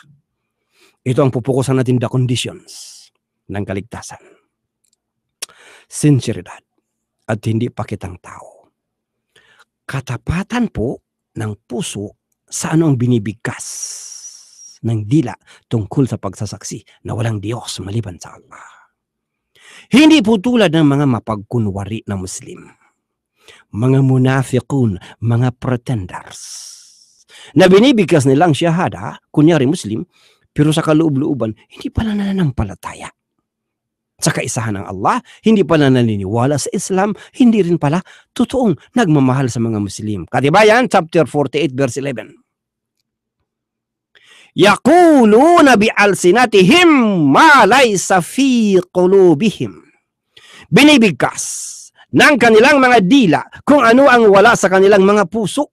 Ito ang pupukusan natin the conditions ng kaligtasan. Sinseridad at hindi pakitang tao. Katapatan po ng puso sa anong binibigkas ng dila tungkol sa pagsasaksi na walang Diyos maliban sa Allah. Hindi po tulad ng mga mapagkunwari na Muslim, mga munafikun, mga pretenders, na binibigkas nilang syahada, kunyari Muslim, pero sa kaloob-looban, hindi pala nananampalataya sa kaisahan ng Allah, hindi pala naniniwala sa Islam, hindi rin pala totoong nagmamahal sa mga Muslim. Katibayan, chapter 48, verse 11. Yakuluna bi'alsinatihim ma laysa fi qulubihim. Binibigkas ng kanilang mga dila kung ano ang wala sa kanilang mga puso.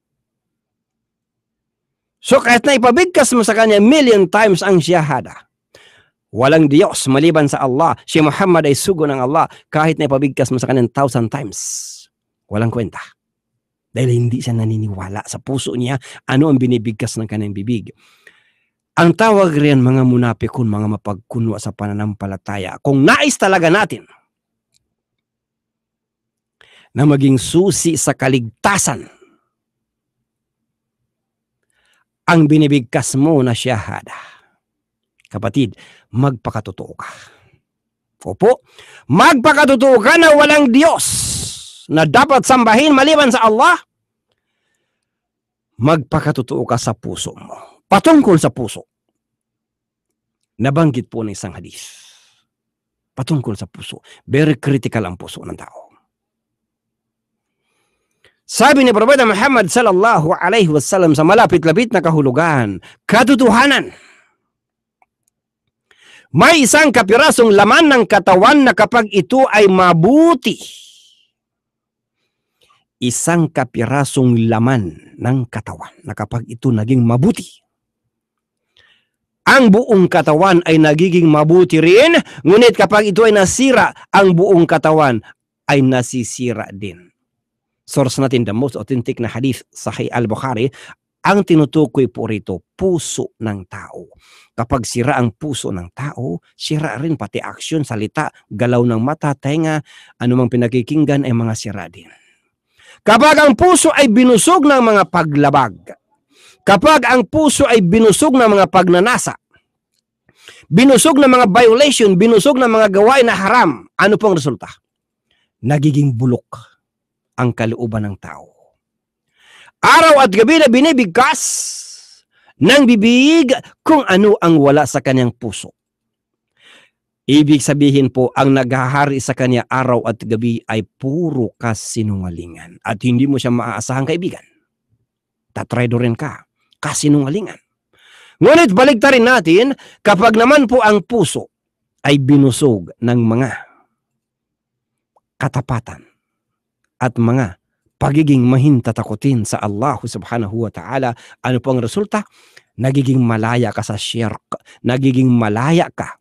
So kahit na ipabigkas mo sa kanya million times ang shahada, walang Diyos maliban sa Allah. Si Muhammad ay sugo ng Allah kahit na ipabigkas mo sa kanya thousand times. Walang kwenta. Dahil hindi siya naniniwala sa puso niya ano ang binibigkas ng kanyang bibig. Ang tawag riyan mga munapikun, mga mapagkunwa sa pananampalataya, kung nais talaga natin na maging susi sa kaligtasan, ang binibigkas mo na syahada. Kapatid, magpakatotoo ka. Opo, magpakatotoo ka na walang Diyos na dapat sambahin maliban sa Allah. Magpakatotoo ka sa puso mo patungkol sa puso. Nabanggit po ng isang hadis. Patungkol sa puso. Very critical ang puso ng tao. Sabi ni Propeta Muhammad sallallahu alaihi wasallam sa malapit-lapit na kahulugan, katotohanan. May isang kapirasong laman ng katawan na kapag ito ay mabuti, isang kapirasong laman ng katawan na kapag ito naging mabuti, ang buong katawan ay nagiging mabuti rin, ngunit kapag ito ay nasira, ang buong katawan ay nasisira din. Source natin, the most authentic na hadith, Sahih al-Bukhari, ang tinutukoy po rito, puso ng tao. Kapag sira ang puso ng tao, sira rin pati aksyon, salita, galaw ng mata, tenga, anumang pinakikinggan ay mga sira din. Kapag ang puso ay binusog ng mga paglabag, Kapag ang puso ay binusog ng mga pagnanasa, binusog ng mga violation, binusog ng mga gawain na haram, ano pong resulta? Nagiging bulok ang kalooban ng tao. Araw at gabi na binibigkas ng bibig kung ano ang wala sa kanyang puso. Ibig sabihin po, ang naghahari sa kanya araw at gabi ay puro kasinungalingan at hindi mo siya maaasahan kaibigan. Tatrado rin ka kasinungalingan. Ngunit baligtarin natin kapag naman po ang puso ay binusog ng mga katapatan at mga pagiging mahintatakutin sa Allah subhanahu wa ta'ala, ano po ang resulta? Nagiging malaya ka sa shirk, nagiging malaya ka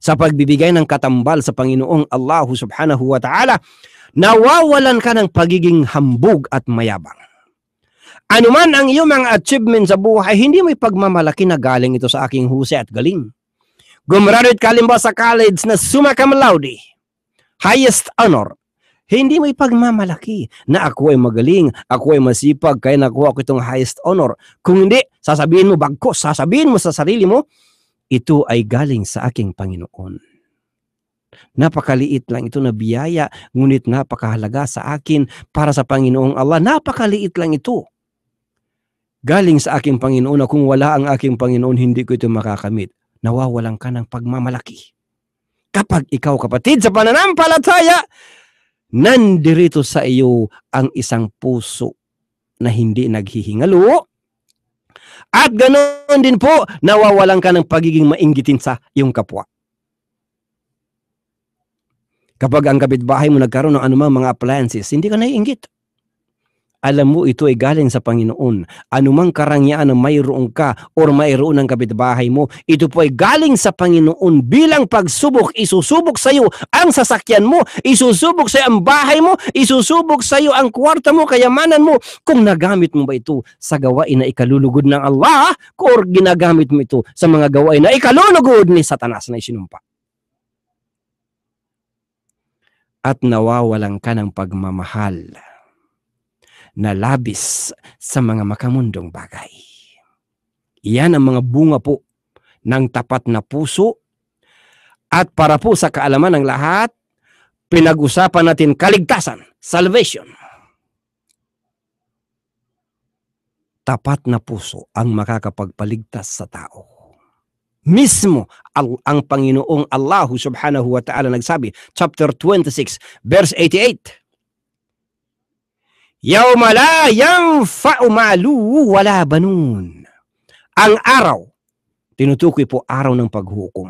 sa pagbibigay ng katambal sa Panginoong Allah subhanahu wa ta'ala, nawawalan ka ng pagiging hambog at mayabang. Anuman ang iyong mga achievement sa buhay, hindi mo ipagmamalaki na galing ito sa aking husay at galing. Gumraduate ka limba sa college na summa cum laude, highest honor. Hindi mo ipagmamalaki na ako ay magaling, ako ay masipag, kaya nakuha ko itong highest honor. Kung hindi, sasabihin mo bagko, sasabihin mo sa sarili mo, ito ay galing sa aking Panginoon. Napakaliit lang ito na biyaya, ngunit napakahalaga sa akin para sa Panginoong Allah. Napakaliit lang ito galing sa aking Panginoon na kung wala ang aking Panginoon, hindi ko ito makakamit. Nawawalan ka ng pagmamalaki. Kapag ikaw kapatid sa pananampalataya, nandirito sa iyo ang isang puso na hindi naghihingalo. At ganoon din po, nawawalan ka ng pagiging mainggitin sa iyong kapwa. Kapag ang kapitbahay mo nagkaroon ng anumang mga appliances, hindi ka naiingit alam mo ito ay galing sa Panginoon. Anumang karangyaan na mayroon ka or mayroon ang kapitbahay mo, ito po ay galing sa Panginoon bilang pagsubok. Isusubok sa iyo ang sasakyan mo, isusubok sa iyo ang bahay mo, isusubok sa iyo ang kwarta mo, kayamanan mo. Kung nagamit mo ba ito sa gawain na ikalulugod ng Allah, or ginagamit mo ito sa mga gawain na ikalulugod ni Satanas na isinumpa. At nawawalan ka ng pagmamahal na labis sa mga makamundong bagay. Iyan ang mga bunga po ng tapat na puso at para po sa kaalaman ng lahat, pinag-usapan natin kaligtasan, salvation. Tapat na puso ang makakapagpaligtas sa tao mismo ang, ang Panginoong Allah subhanahu wa ta'ala nagsabi, chapter 26, verse 88. Yawma yang yanfa'u ma'lu wala banun. Ang araw, tinutukoy po araw ng paghukom.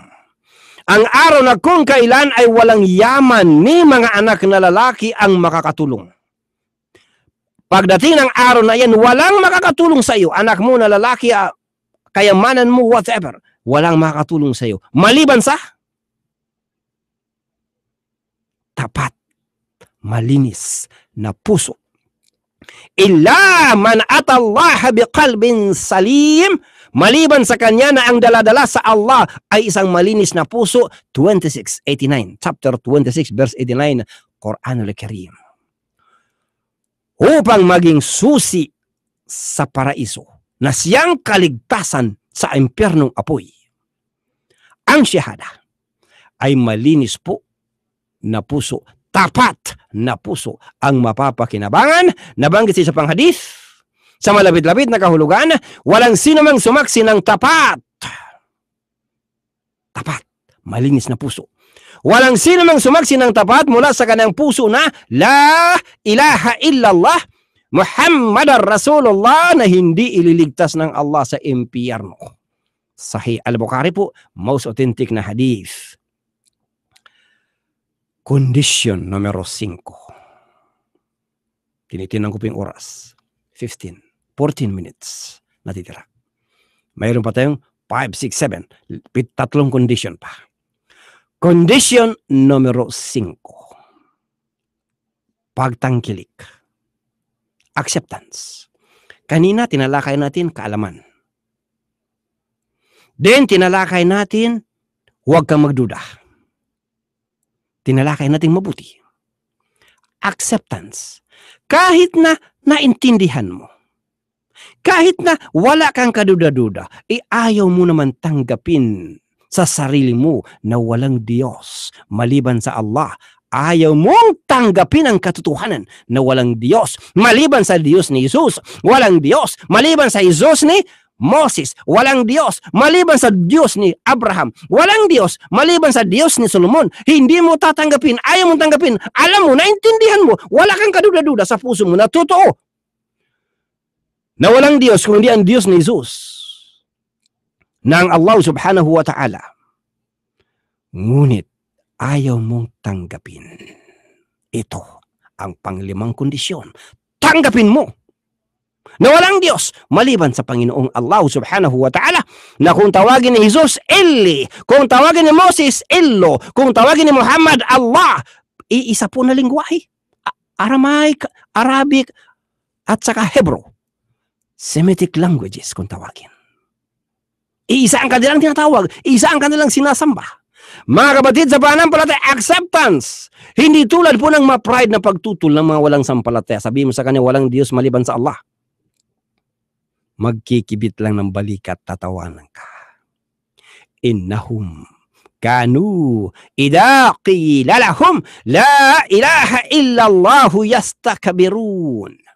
Ang araw na kung kailan ay walang yaman ni mga anak na lalaki ang makakatulong. Pagdating ng araw na yan, walang makakatulong sa iyo. Anak mo na lalaki, ah, kayamanan mo, whatever. Walang makakatulong sa iyo. Maliban sa tapat, malinis na puso Illa man atallaha biqalbin salim maliban sa kanya na ang daladala sa Allah ay isang malinis na puso 26:89 chapter 26 verse 89 Quranul Karim upang maging susi sa paraiso na siyang kaligtasan sa impyernong apoy ang syahada ay malinis po na puso tapat na puso ang mapapakinabangan. Nabanggit sa panghadith, sa malapit labit na kahulugan, walang sino mang sumaksi ng tapat. Tapat, malinis na puso. Walang sino mang sumaksi ng tapat mula sa kanang puso na La ilaha illallah Muhammadar Rasulullah na hindi ililigtas ng Allah sa impyerno. Sahih al-Bukhari po, most authentic na hadith. Condition numero 5. Tinitingnan ko po yung oras. 15, 14 minutes natitira. Mayroon pa tayong 5, 6, 7. Tatlong condition pa. Condition numero 5. Pagtangkilik. Acceptance. Kanina, tinalakay natin kaalaman. Then, tinalakay natin, huwag kang magduda tinalakay nating mabuti. Acceptance. Kahit na naintindihan mo, kahit na wala kang kaduda-duda, eh mo naman tanggapin sa sarili mo na walang Diyos maliban sa Allah. Ayaw mong tanggapin ang katotohanan na walang Diyos maliban sa Diyos ni Jesus. Walang Diyos maliban sa Jesus ni Moses, walang Diyos maliban sa Diyos ni Abraham. Walang Diyos maliban sa Diyos ni Solomon. Hindi mo tatanggapin, ayaw mo tanggapin. Alam mo, naintindihan mo, wala kang kaduda-duda sa puso mo na totoo. Na walang Diyos kundi ang Diyos ni Jesus. Na Allah subhanahu wa ta'ala. Ngunit ayaw mong tanggapin. Ito ang panglimang kondisyon. Tanggapin mo na walang Diyos maliban sa Panginoong Allah subhanahu wa ta'ala na kung tawagin ni Jesus, Eli, kung tawagin ni Moses, Illo, kung tawagin ni Muhammad, Allah, iisa po na lingwahe. Aramaic, Arabic, at saka Hebrew. Semitic languages kung tawagin. Iisa ang kanilang tinatawag, iisa ang kanilang sinasamba. Mga kapatid, sa pananampalataya, acceptance. Hindi tulad po ng ma-pride na pagtutol ng mga walang sampalataya. Sabihin mo sa kanya, walang Diyos maliban sa Allah magkikibit lang ng balikat tatawanan ka. Innahum kanu idha qila lahum la ilaha illa Allah yastakbirun.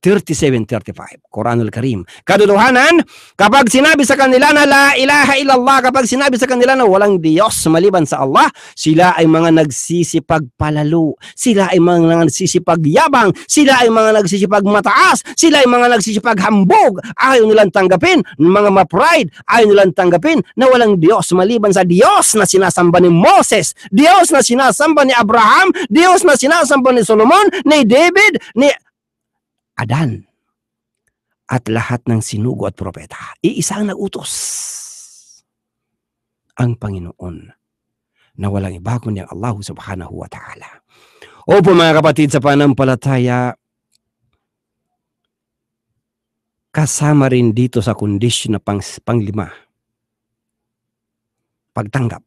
37-35, Quranul Karim. Kaduluhanan, kapag sinabi sa kanila na la ilaha illallah, kapag sinabi sa kanila na walang Diyos maliban sa Allah, sila ay mga nagsisipag palalo, sila ay mga nagsisipag yabang, sila ay mga nagsisipag mataas, sila ay mga nagsisipag hambog, ayaw nilang tanggapin, mga ma-pride, ayaw nilang tanggapin na walang Diyos maliban sa Diyos na sinasamba ni Moses, Diyos na sinasamba ni Abraham, Diyos na sinasamba ni Solomon, ni David, ni Adan at lahat ng sinugo at propeta. Iisang ang nagutos. Ang Panginoon na walang iba kundi ang Allah subhanahu wa ta'ala. Opo mga kapatid sa panampalataya, kasama rin dito sa kondisyon na pang, panglima, pagtanggap.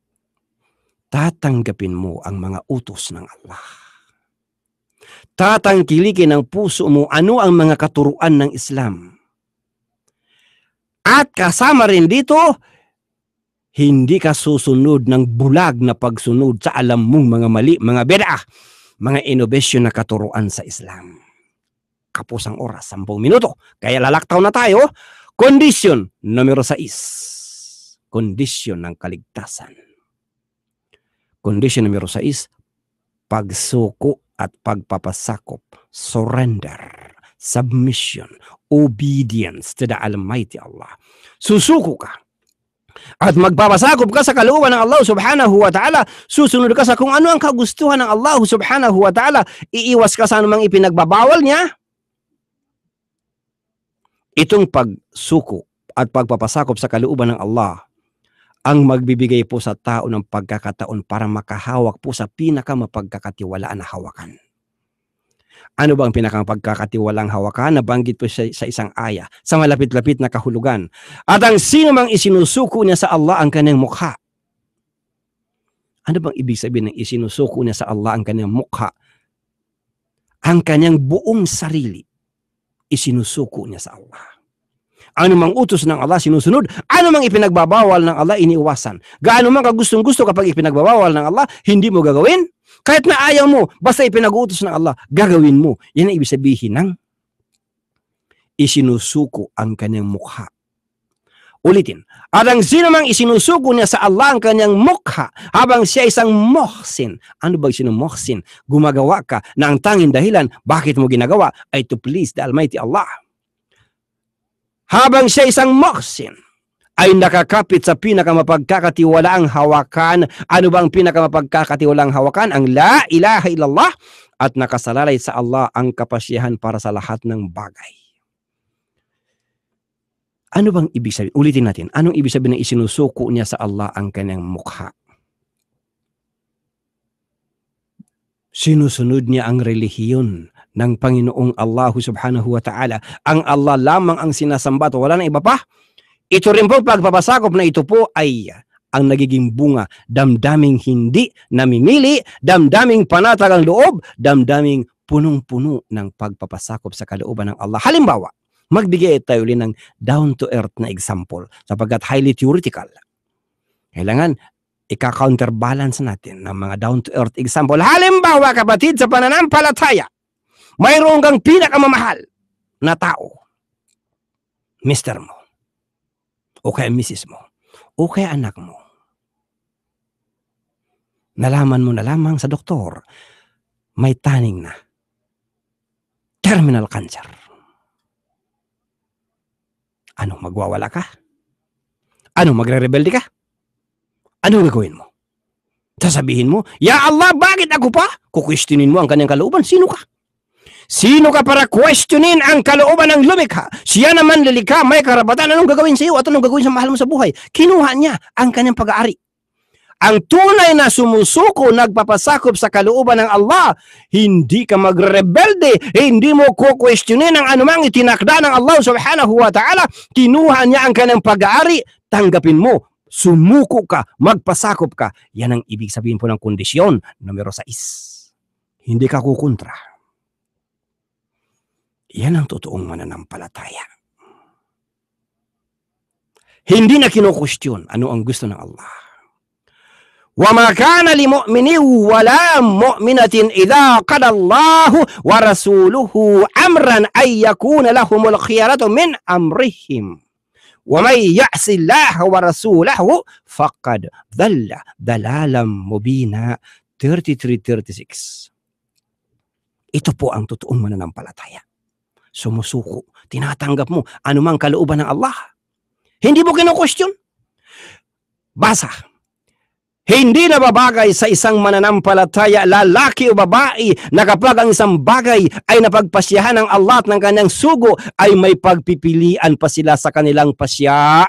Tatanggapin mo ang mga utos ng Allah tatangkilikin ng puso mo ano ang mga katuruan ng Islam. At kasama rin dito, hindi ka susunod ng bulag na pagsunod sa alam mong mga mali, mga beda, mga innovation na katuruan sa Islam. Kapos ang oras, 10 minuto. Kaya lalaktaw na tayo. Condition numero 6. Condition ng kaligtasan. Condition numero 6, pagsuko at pagpapasakop, surrender, submission, obedience to the Almighty Allah. Susuko ka at magpapasakop ka sa kalooban ng Allah subhanahu wa ta'ala, susunod ka sa kung ano ang kagustuhan ng Allah subhanahu wa ta'ala, iiwas ka sa anumang ipinagbabawal niya. Itong pagsuko at pagpapasakop sa kalooban ng Allah ang magbibigay po sa tao ng pagkakataon para makahawak po sa pinakamapagkakatiwalaan na hawakan. Ano bang pinakamapagkakatiwalaang hawakan na banggit po siya sa isang aya, sa malapit-lapit na kahulugan. At ang sino mang isinusuko niya sa Allah ang kanyang mukha. Ano bang ibig sabihin ng isinusuko niya sa Allah ang kanyang mukha? Ang kanyang buong sarili, isinusuko niya sa Allah. Ano mang utos ng Allah, sinusunod. Ano mang ipinagbabawal ng Allah, iniuwasan. Gaano man kagustong-gusto kapag ipinagbabawal ng Allah, hindi mo gagawin. Kahit na ayaw mo, basta ipinag-utos ng Allah, gagawin mo. Yan ang ibig sabihin ng isinusuko ang kanyang mukha. Ulitin, at ang sino mang isinusuko niya sa Allah ang kanyang mukha habang siya isang muhsin. Ano ba sino muhsin? Gumagawa ka na ang tanging dahilan bakit mo ginagawa ay to please the Almighty Allah. Habang siya isang moksin, ay nakakapit sa pinakamapagkakatiwalaang hawakan. Ano bang ang pinakamapagkakatiwalaang hawakan? Ang la ilaha illallah at nakasalalay sa Allah ang kapasyahan para sa lahat ng bagay. Ano bang ibig sabihin? Ulitin natin. Anong ibig sabihin na isinusuko niya sa Allah ang kanyang mukha? Sinusunod niya ang relihiyon ng Panginoong Allah subhanahu wa ta'ala. Ang Allah lamang ang sinasamba at wala na iba pa. Ito rin po pagpapasakop na ito po ay ang nagiging bunga, damdaming hindi namimili, damdaming panatag ang loob, damdaming punong-puno ng pagpapasakop sa kalooban ng Allah. Halimbawa, magbigay tayo ulit ng down-to-earth na example sapagkat highly theoretical. Kailangan ika-counterbalance natin ng mga down-to-earth example. Halimbawa, kapatid, sa pananampalataya, mayroon kang pinakamamahal na tao. Mister mo. O kaya misis mo. O kaya anak mo. Nalaman mo na lamang sa doktor, may taning na. Terminal cancer. Ano, magwawala ka? Ano, magre-rebelde ka? Ano gagawin mo? Sasabihin mo, Ya Allah, bakit ako pa? Kukwestiyonin mo ang kanyang kalooban, sino ka? Sino ka para questionin ang kalooban ng lumikha? Siya naman lilikha, may karapatan. Anong gagawin sa iyo at anong gagawin sa mahal mo sa buhay? Kinuha niya ang kanyang pag-aari. Ang tunay na sumusuko, nagpapasakop sa kalooban ng Allah, hindi ka magrebelde, hindi mo kukwestiyonin ang anumang itinakda ng Allah subhanahu wa ta'ala, kinuha niya ang kanyang pag-aari, tanggapin mo, sumuko ka, magpasakop ka. Yan ang ibig sabihin po ng kondisyon. Numero 6. Hindi ka kukontra. Yan ang totoong mananampalataya. Hindi na kinukwestiyon ano ang gusto ng Allah. وما كان لمؤمن ولا مؤمنة إذا قضى الله ورسوله أمرا أن يكون لهم الخيرة من أمرهم ومن يعص الله ورسوله فقد ضل ضلالا 33-36 Ito po ang totoong mananampalataya sumusuko. Tinatanggap mo anumang kalooban ng Allah. Hindi mo kinu-question. Basa. Hindi na babagay sa isang mananampalataya, lalaki o babae, na kapag ang isang bagay ay napagpasyahan ng Allah at ng kanyang sugo, ay may pagpipilian pa sila sa kanilang pasya.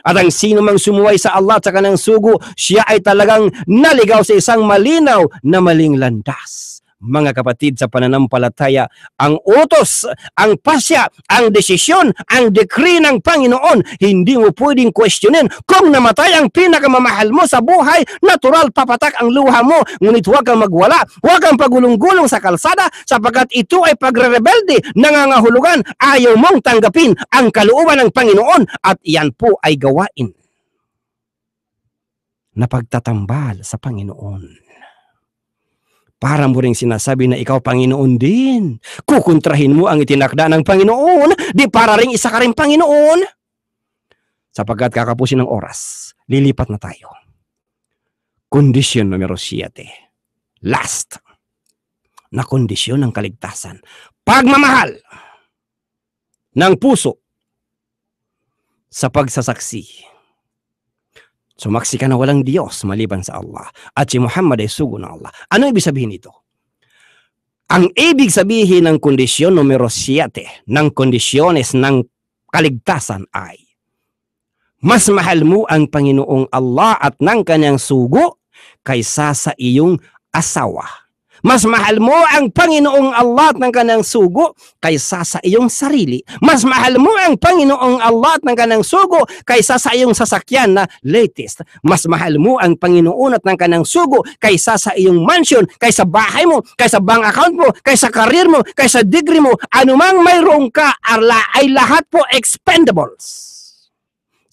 At ang sino mang sumuway sa Allah at sa kanyang sugo, siya ay talagang naligaw sa isang malinaw na maling landas mga kapatid sa pananampalataya, ang utos, ang pasya, ang desisyon, ang decree ng Panginoon, hindi mo pwedeng questionin. Kung namatay ang pinakamamahal mo sa buhay, natural papatak ang luha mo. Ngunit huwag kang magwala, huwag kang pagulong-gulong sa kalsada sapagkat ito ay pagre-rebelde, nangangahulugan, ayaw mong tanggapin ang kalooban ng Panginoon at iyan po ay gawain na pagtatambal sa Panginoon. Para mo rin sinasabi na ikaw Panginoon din. Kukontrahin mo ang itinakda ng Panginoon, di para ring isa ka rin Panginoon. Sapagkat kakapusin ng oras, lilipat na tayo. Condition numero 7. Last na kondisyon ng kaligtasan. Pagmamahal ng puso sa pagsasaksi Sumaksi ka na walang Diyos maliban sa Allah at si Muhammad ay sugo ng Allah. Ano ibig sabihin nito? Ang ibig sabihin ng kondisyon numero 7 ng kondisyones ng kaligtasan ay mas mahal mo ang Panginoong Allah at ng kanyang sugo kaysa sa iyong asawa mas mahal mo ang Panginoong Allah at ng kanang sugo kaysa sa iyong sarili. Mas mahal mo ang Panginoong Allah at ng kanang sugo kaysa sa iyong sasakyan na latest. Mas mahal mo ang Panginoon at ng kanang sugo kaysa sa iyong mansion, kaysa bahay mo, kaysa bank account mo, kaysa career mo, kaysa degree mo. Anumang mayroon ka arla ay lahat po expendables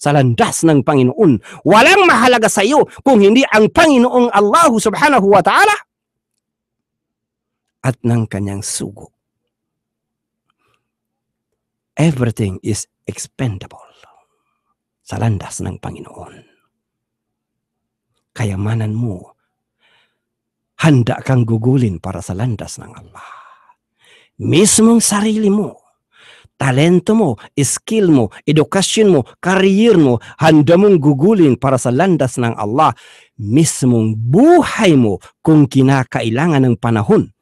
sa landas ng Panginoon. Walang mahalaga sa iyo kung hindi ang Panginoong Allah subhanahu wa ta'ala at ng kanyang sugo. Everything is expendable sa landas ng Panginoon. Kayamanan mo, handa kang gugulin para sa landas ng Allah. Mismong sarili mo, talento mo, skill mo, edukasyon mo, career mo, handa mong gugulin para sa landas ng Allah. Mismong buhay mo kung kinakailangan ng panahon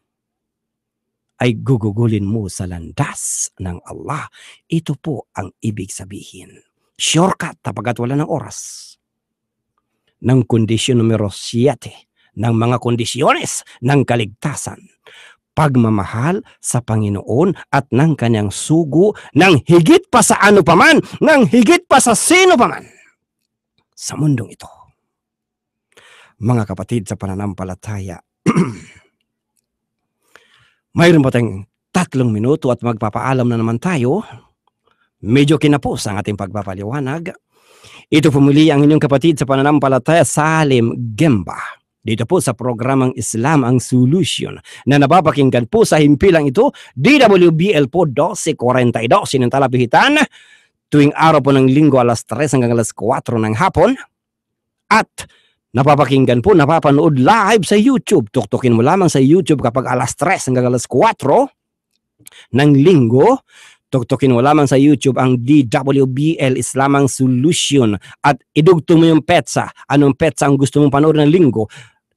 ay gugugulin mo sa landas ng Allah. Ito po ang ibig sabihin. Shortcut tapagat wala ng oras. Ng kondisyon numero 7 ng mga kondisyones ng kaligtasan. Pagmamahal sa Panginoon at ng kanyang sugo ng higit pa sa ano paman, ng higit pa sa sino paman sa mundong ito. Mga kapatid sa pananampalataya, Mayroon pa tayong tatlong minuto at magpapaalam na naman tayo? Medyo kinapos ang ating pagpapaliwanag. Ito po muli ang inyong kapatid sa pananampalataya Salim Gemba. Dito po sa programang Islam ang Solution na napapakinggan po sa himpilang ito, DWBL po 12.42 ng talapihitan tuwing araw po ng linggo alas 3 hanggang alas 4 ng hapon at Napapakinggan po, napapanood live sa YouTube. Tuktokin mo lamang sa YouTube kapag alas 3 hanggang alas 4 ng linggo. Tuktokin mo lamang sa YouTube ang DWBL Islamang Solution at idugtong mo yung petsa. Anong petsa ang gusto mong panoorin ng linggo?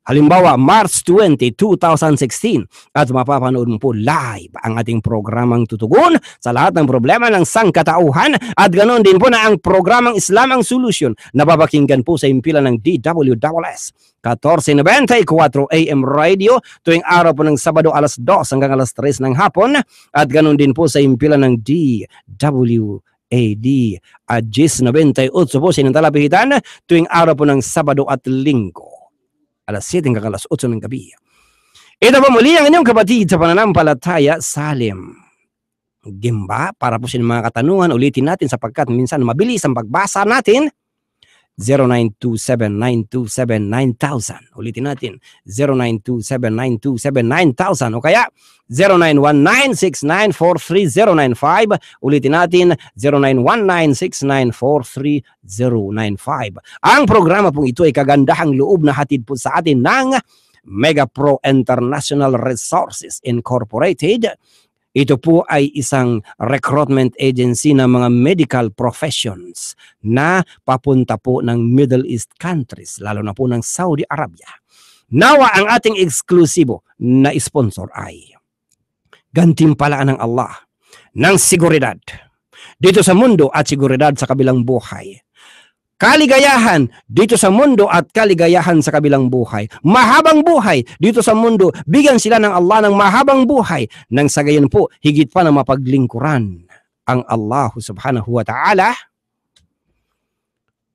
Halimbawa, March 20, 2016 at mapapanood mo po live ang ating programang tutugon sa lahat ng problema ng sangkatauhan at ganoon din po na ang programang Islam ang Solution na papakinggan po sa impila ng DWS. 14.94 AM Radio tuwing araw po ng Sabado alas 2 hanggang alas 3 ng hapon at ganoon din po sa impila ng DW AD at 98 po sinantalapitan tuwing araw po ng Sabado at Linggo alas 7 hanggang alas 8 ng gabi. Ito po muli ang inyong kapatid sa pananampalataya, Salem. Gimba, para po sa mga katanungan, ulitin natin sapagkat minsan mabilis ang pagbasa natin 092792799000. Ulitin natin, 092792799000 o kaya 091969430995. Ulitin natin, 091969430995. Ang programa pong ito ay kagandahang loob na hatid po sa atin ng Mega Pro International Resources Incorporated ito po ay isang recruitment agency ng mga medical professions na papunta po ng Middle East countries, lalo na po ng Saudi Arabia. Nawa ang ating eksklusibo na sponsor ay gantimpalaan ng Allah ng siguridad dito sa mundo at siguridad sa kabilang buhay Kaligayahan dito sa mundo at kaligayahan sa kabilang buhay. Mahabang buhay dito sa mundo. Bigyan sila ng Allah ng mahabang buhay. Nang sa gayon po, higit pa na mapaglingkuran ang Allah subhanahu wa ta'ala.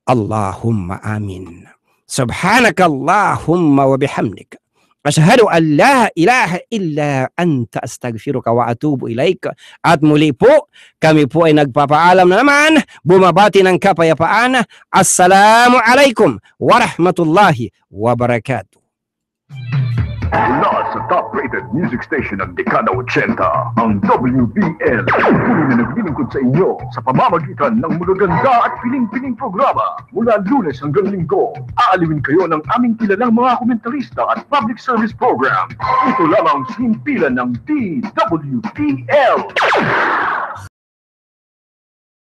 Allahumma amin. Subhanakallahumma wa bihamdik. أشهد أن لا إله إلا أنت astaghfiruka wa atubu ilaika. At muli po, kami po ay nagpapaalam na naman, bumabati ng kapayapaan. Assalamu alaikum warahmatullahi wabarakatuh. Mula sa top-rated music station ng Dekada 80, ang WBL. Kami na naglilingkod sa inyo sa pamamagitan ng magaganda at piling-piling programa. Mula lunes hanggang linggo, aaliwin kayo ng aming kilalang mga komentarista at public service program. Ito lamang simpilan ng DWBL.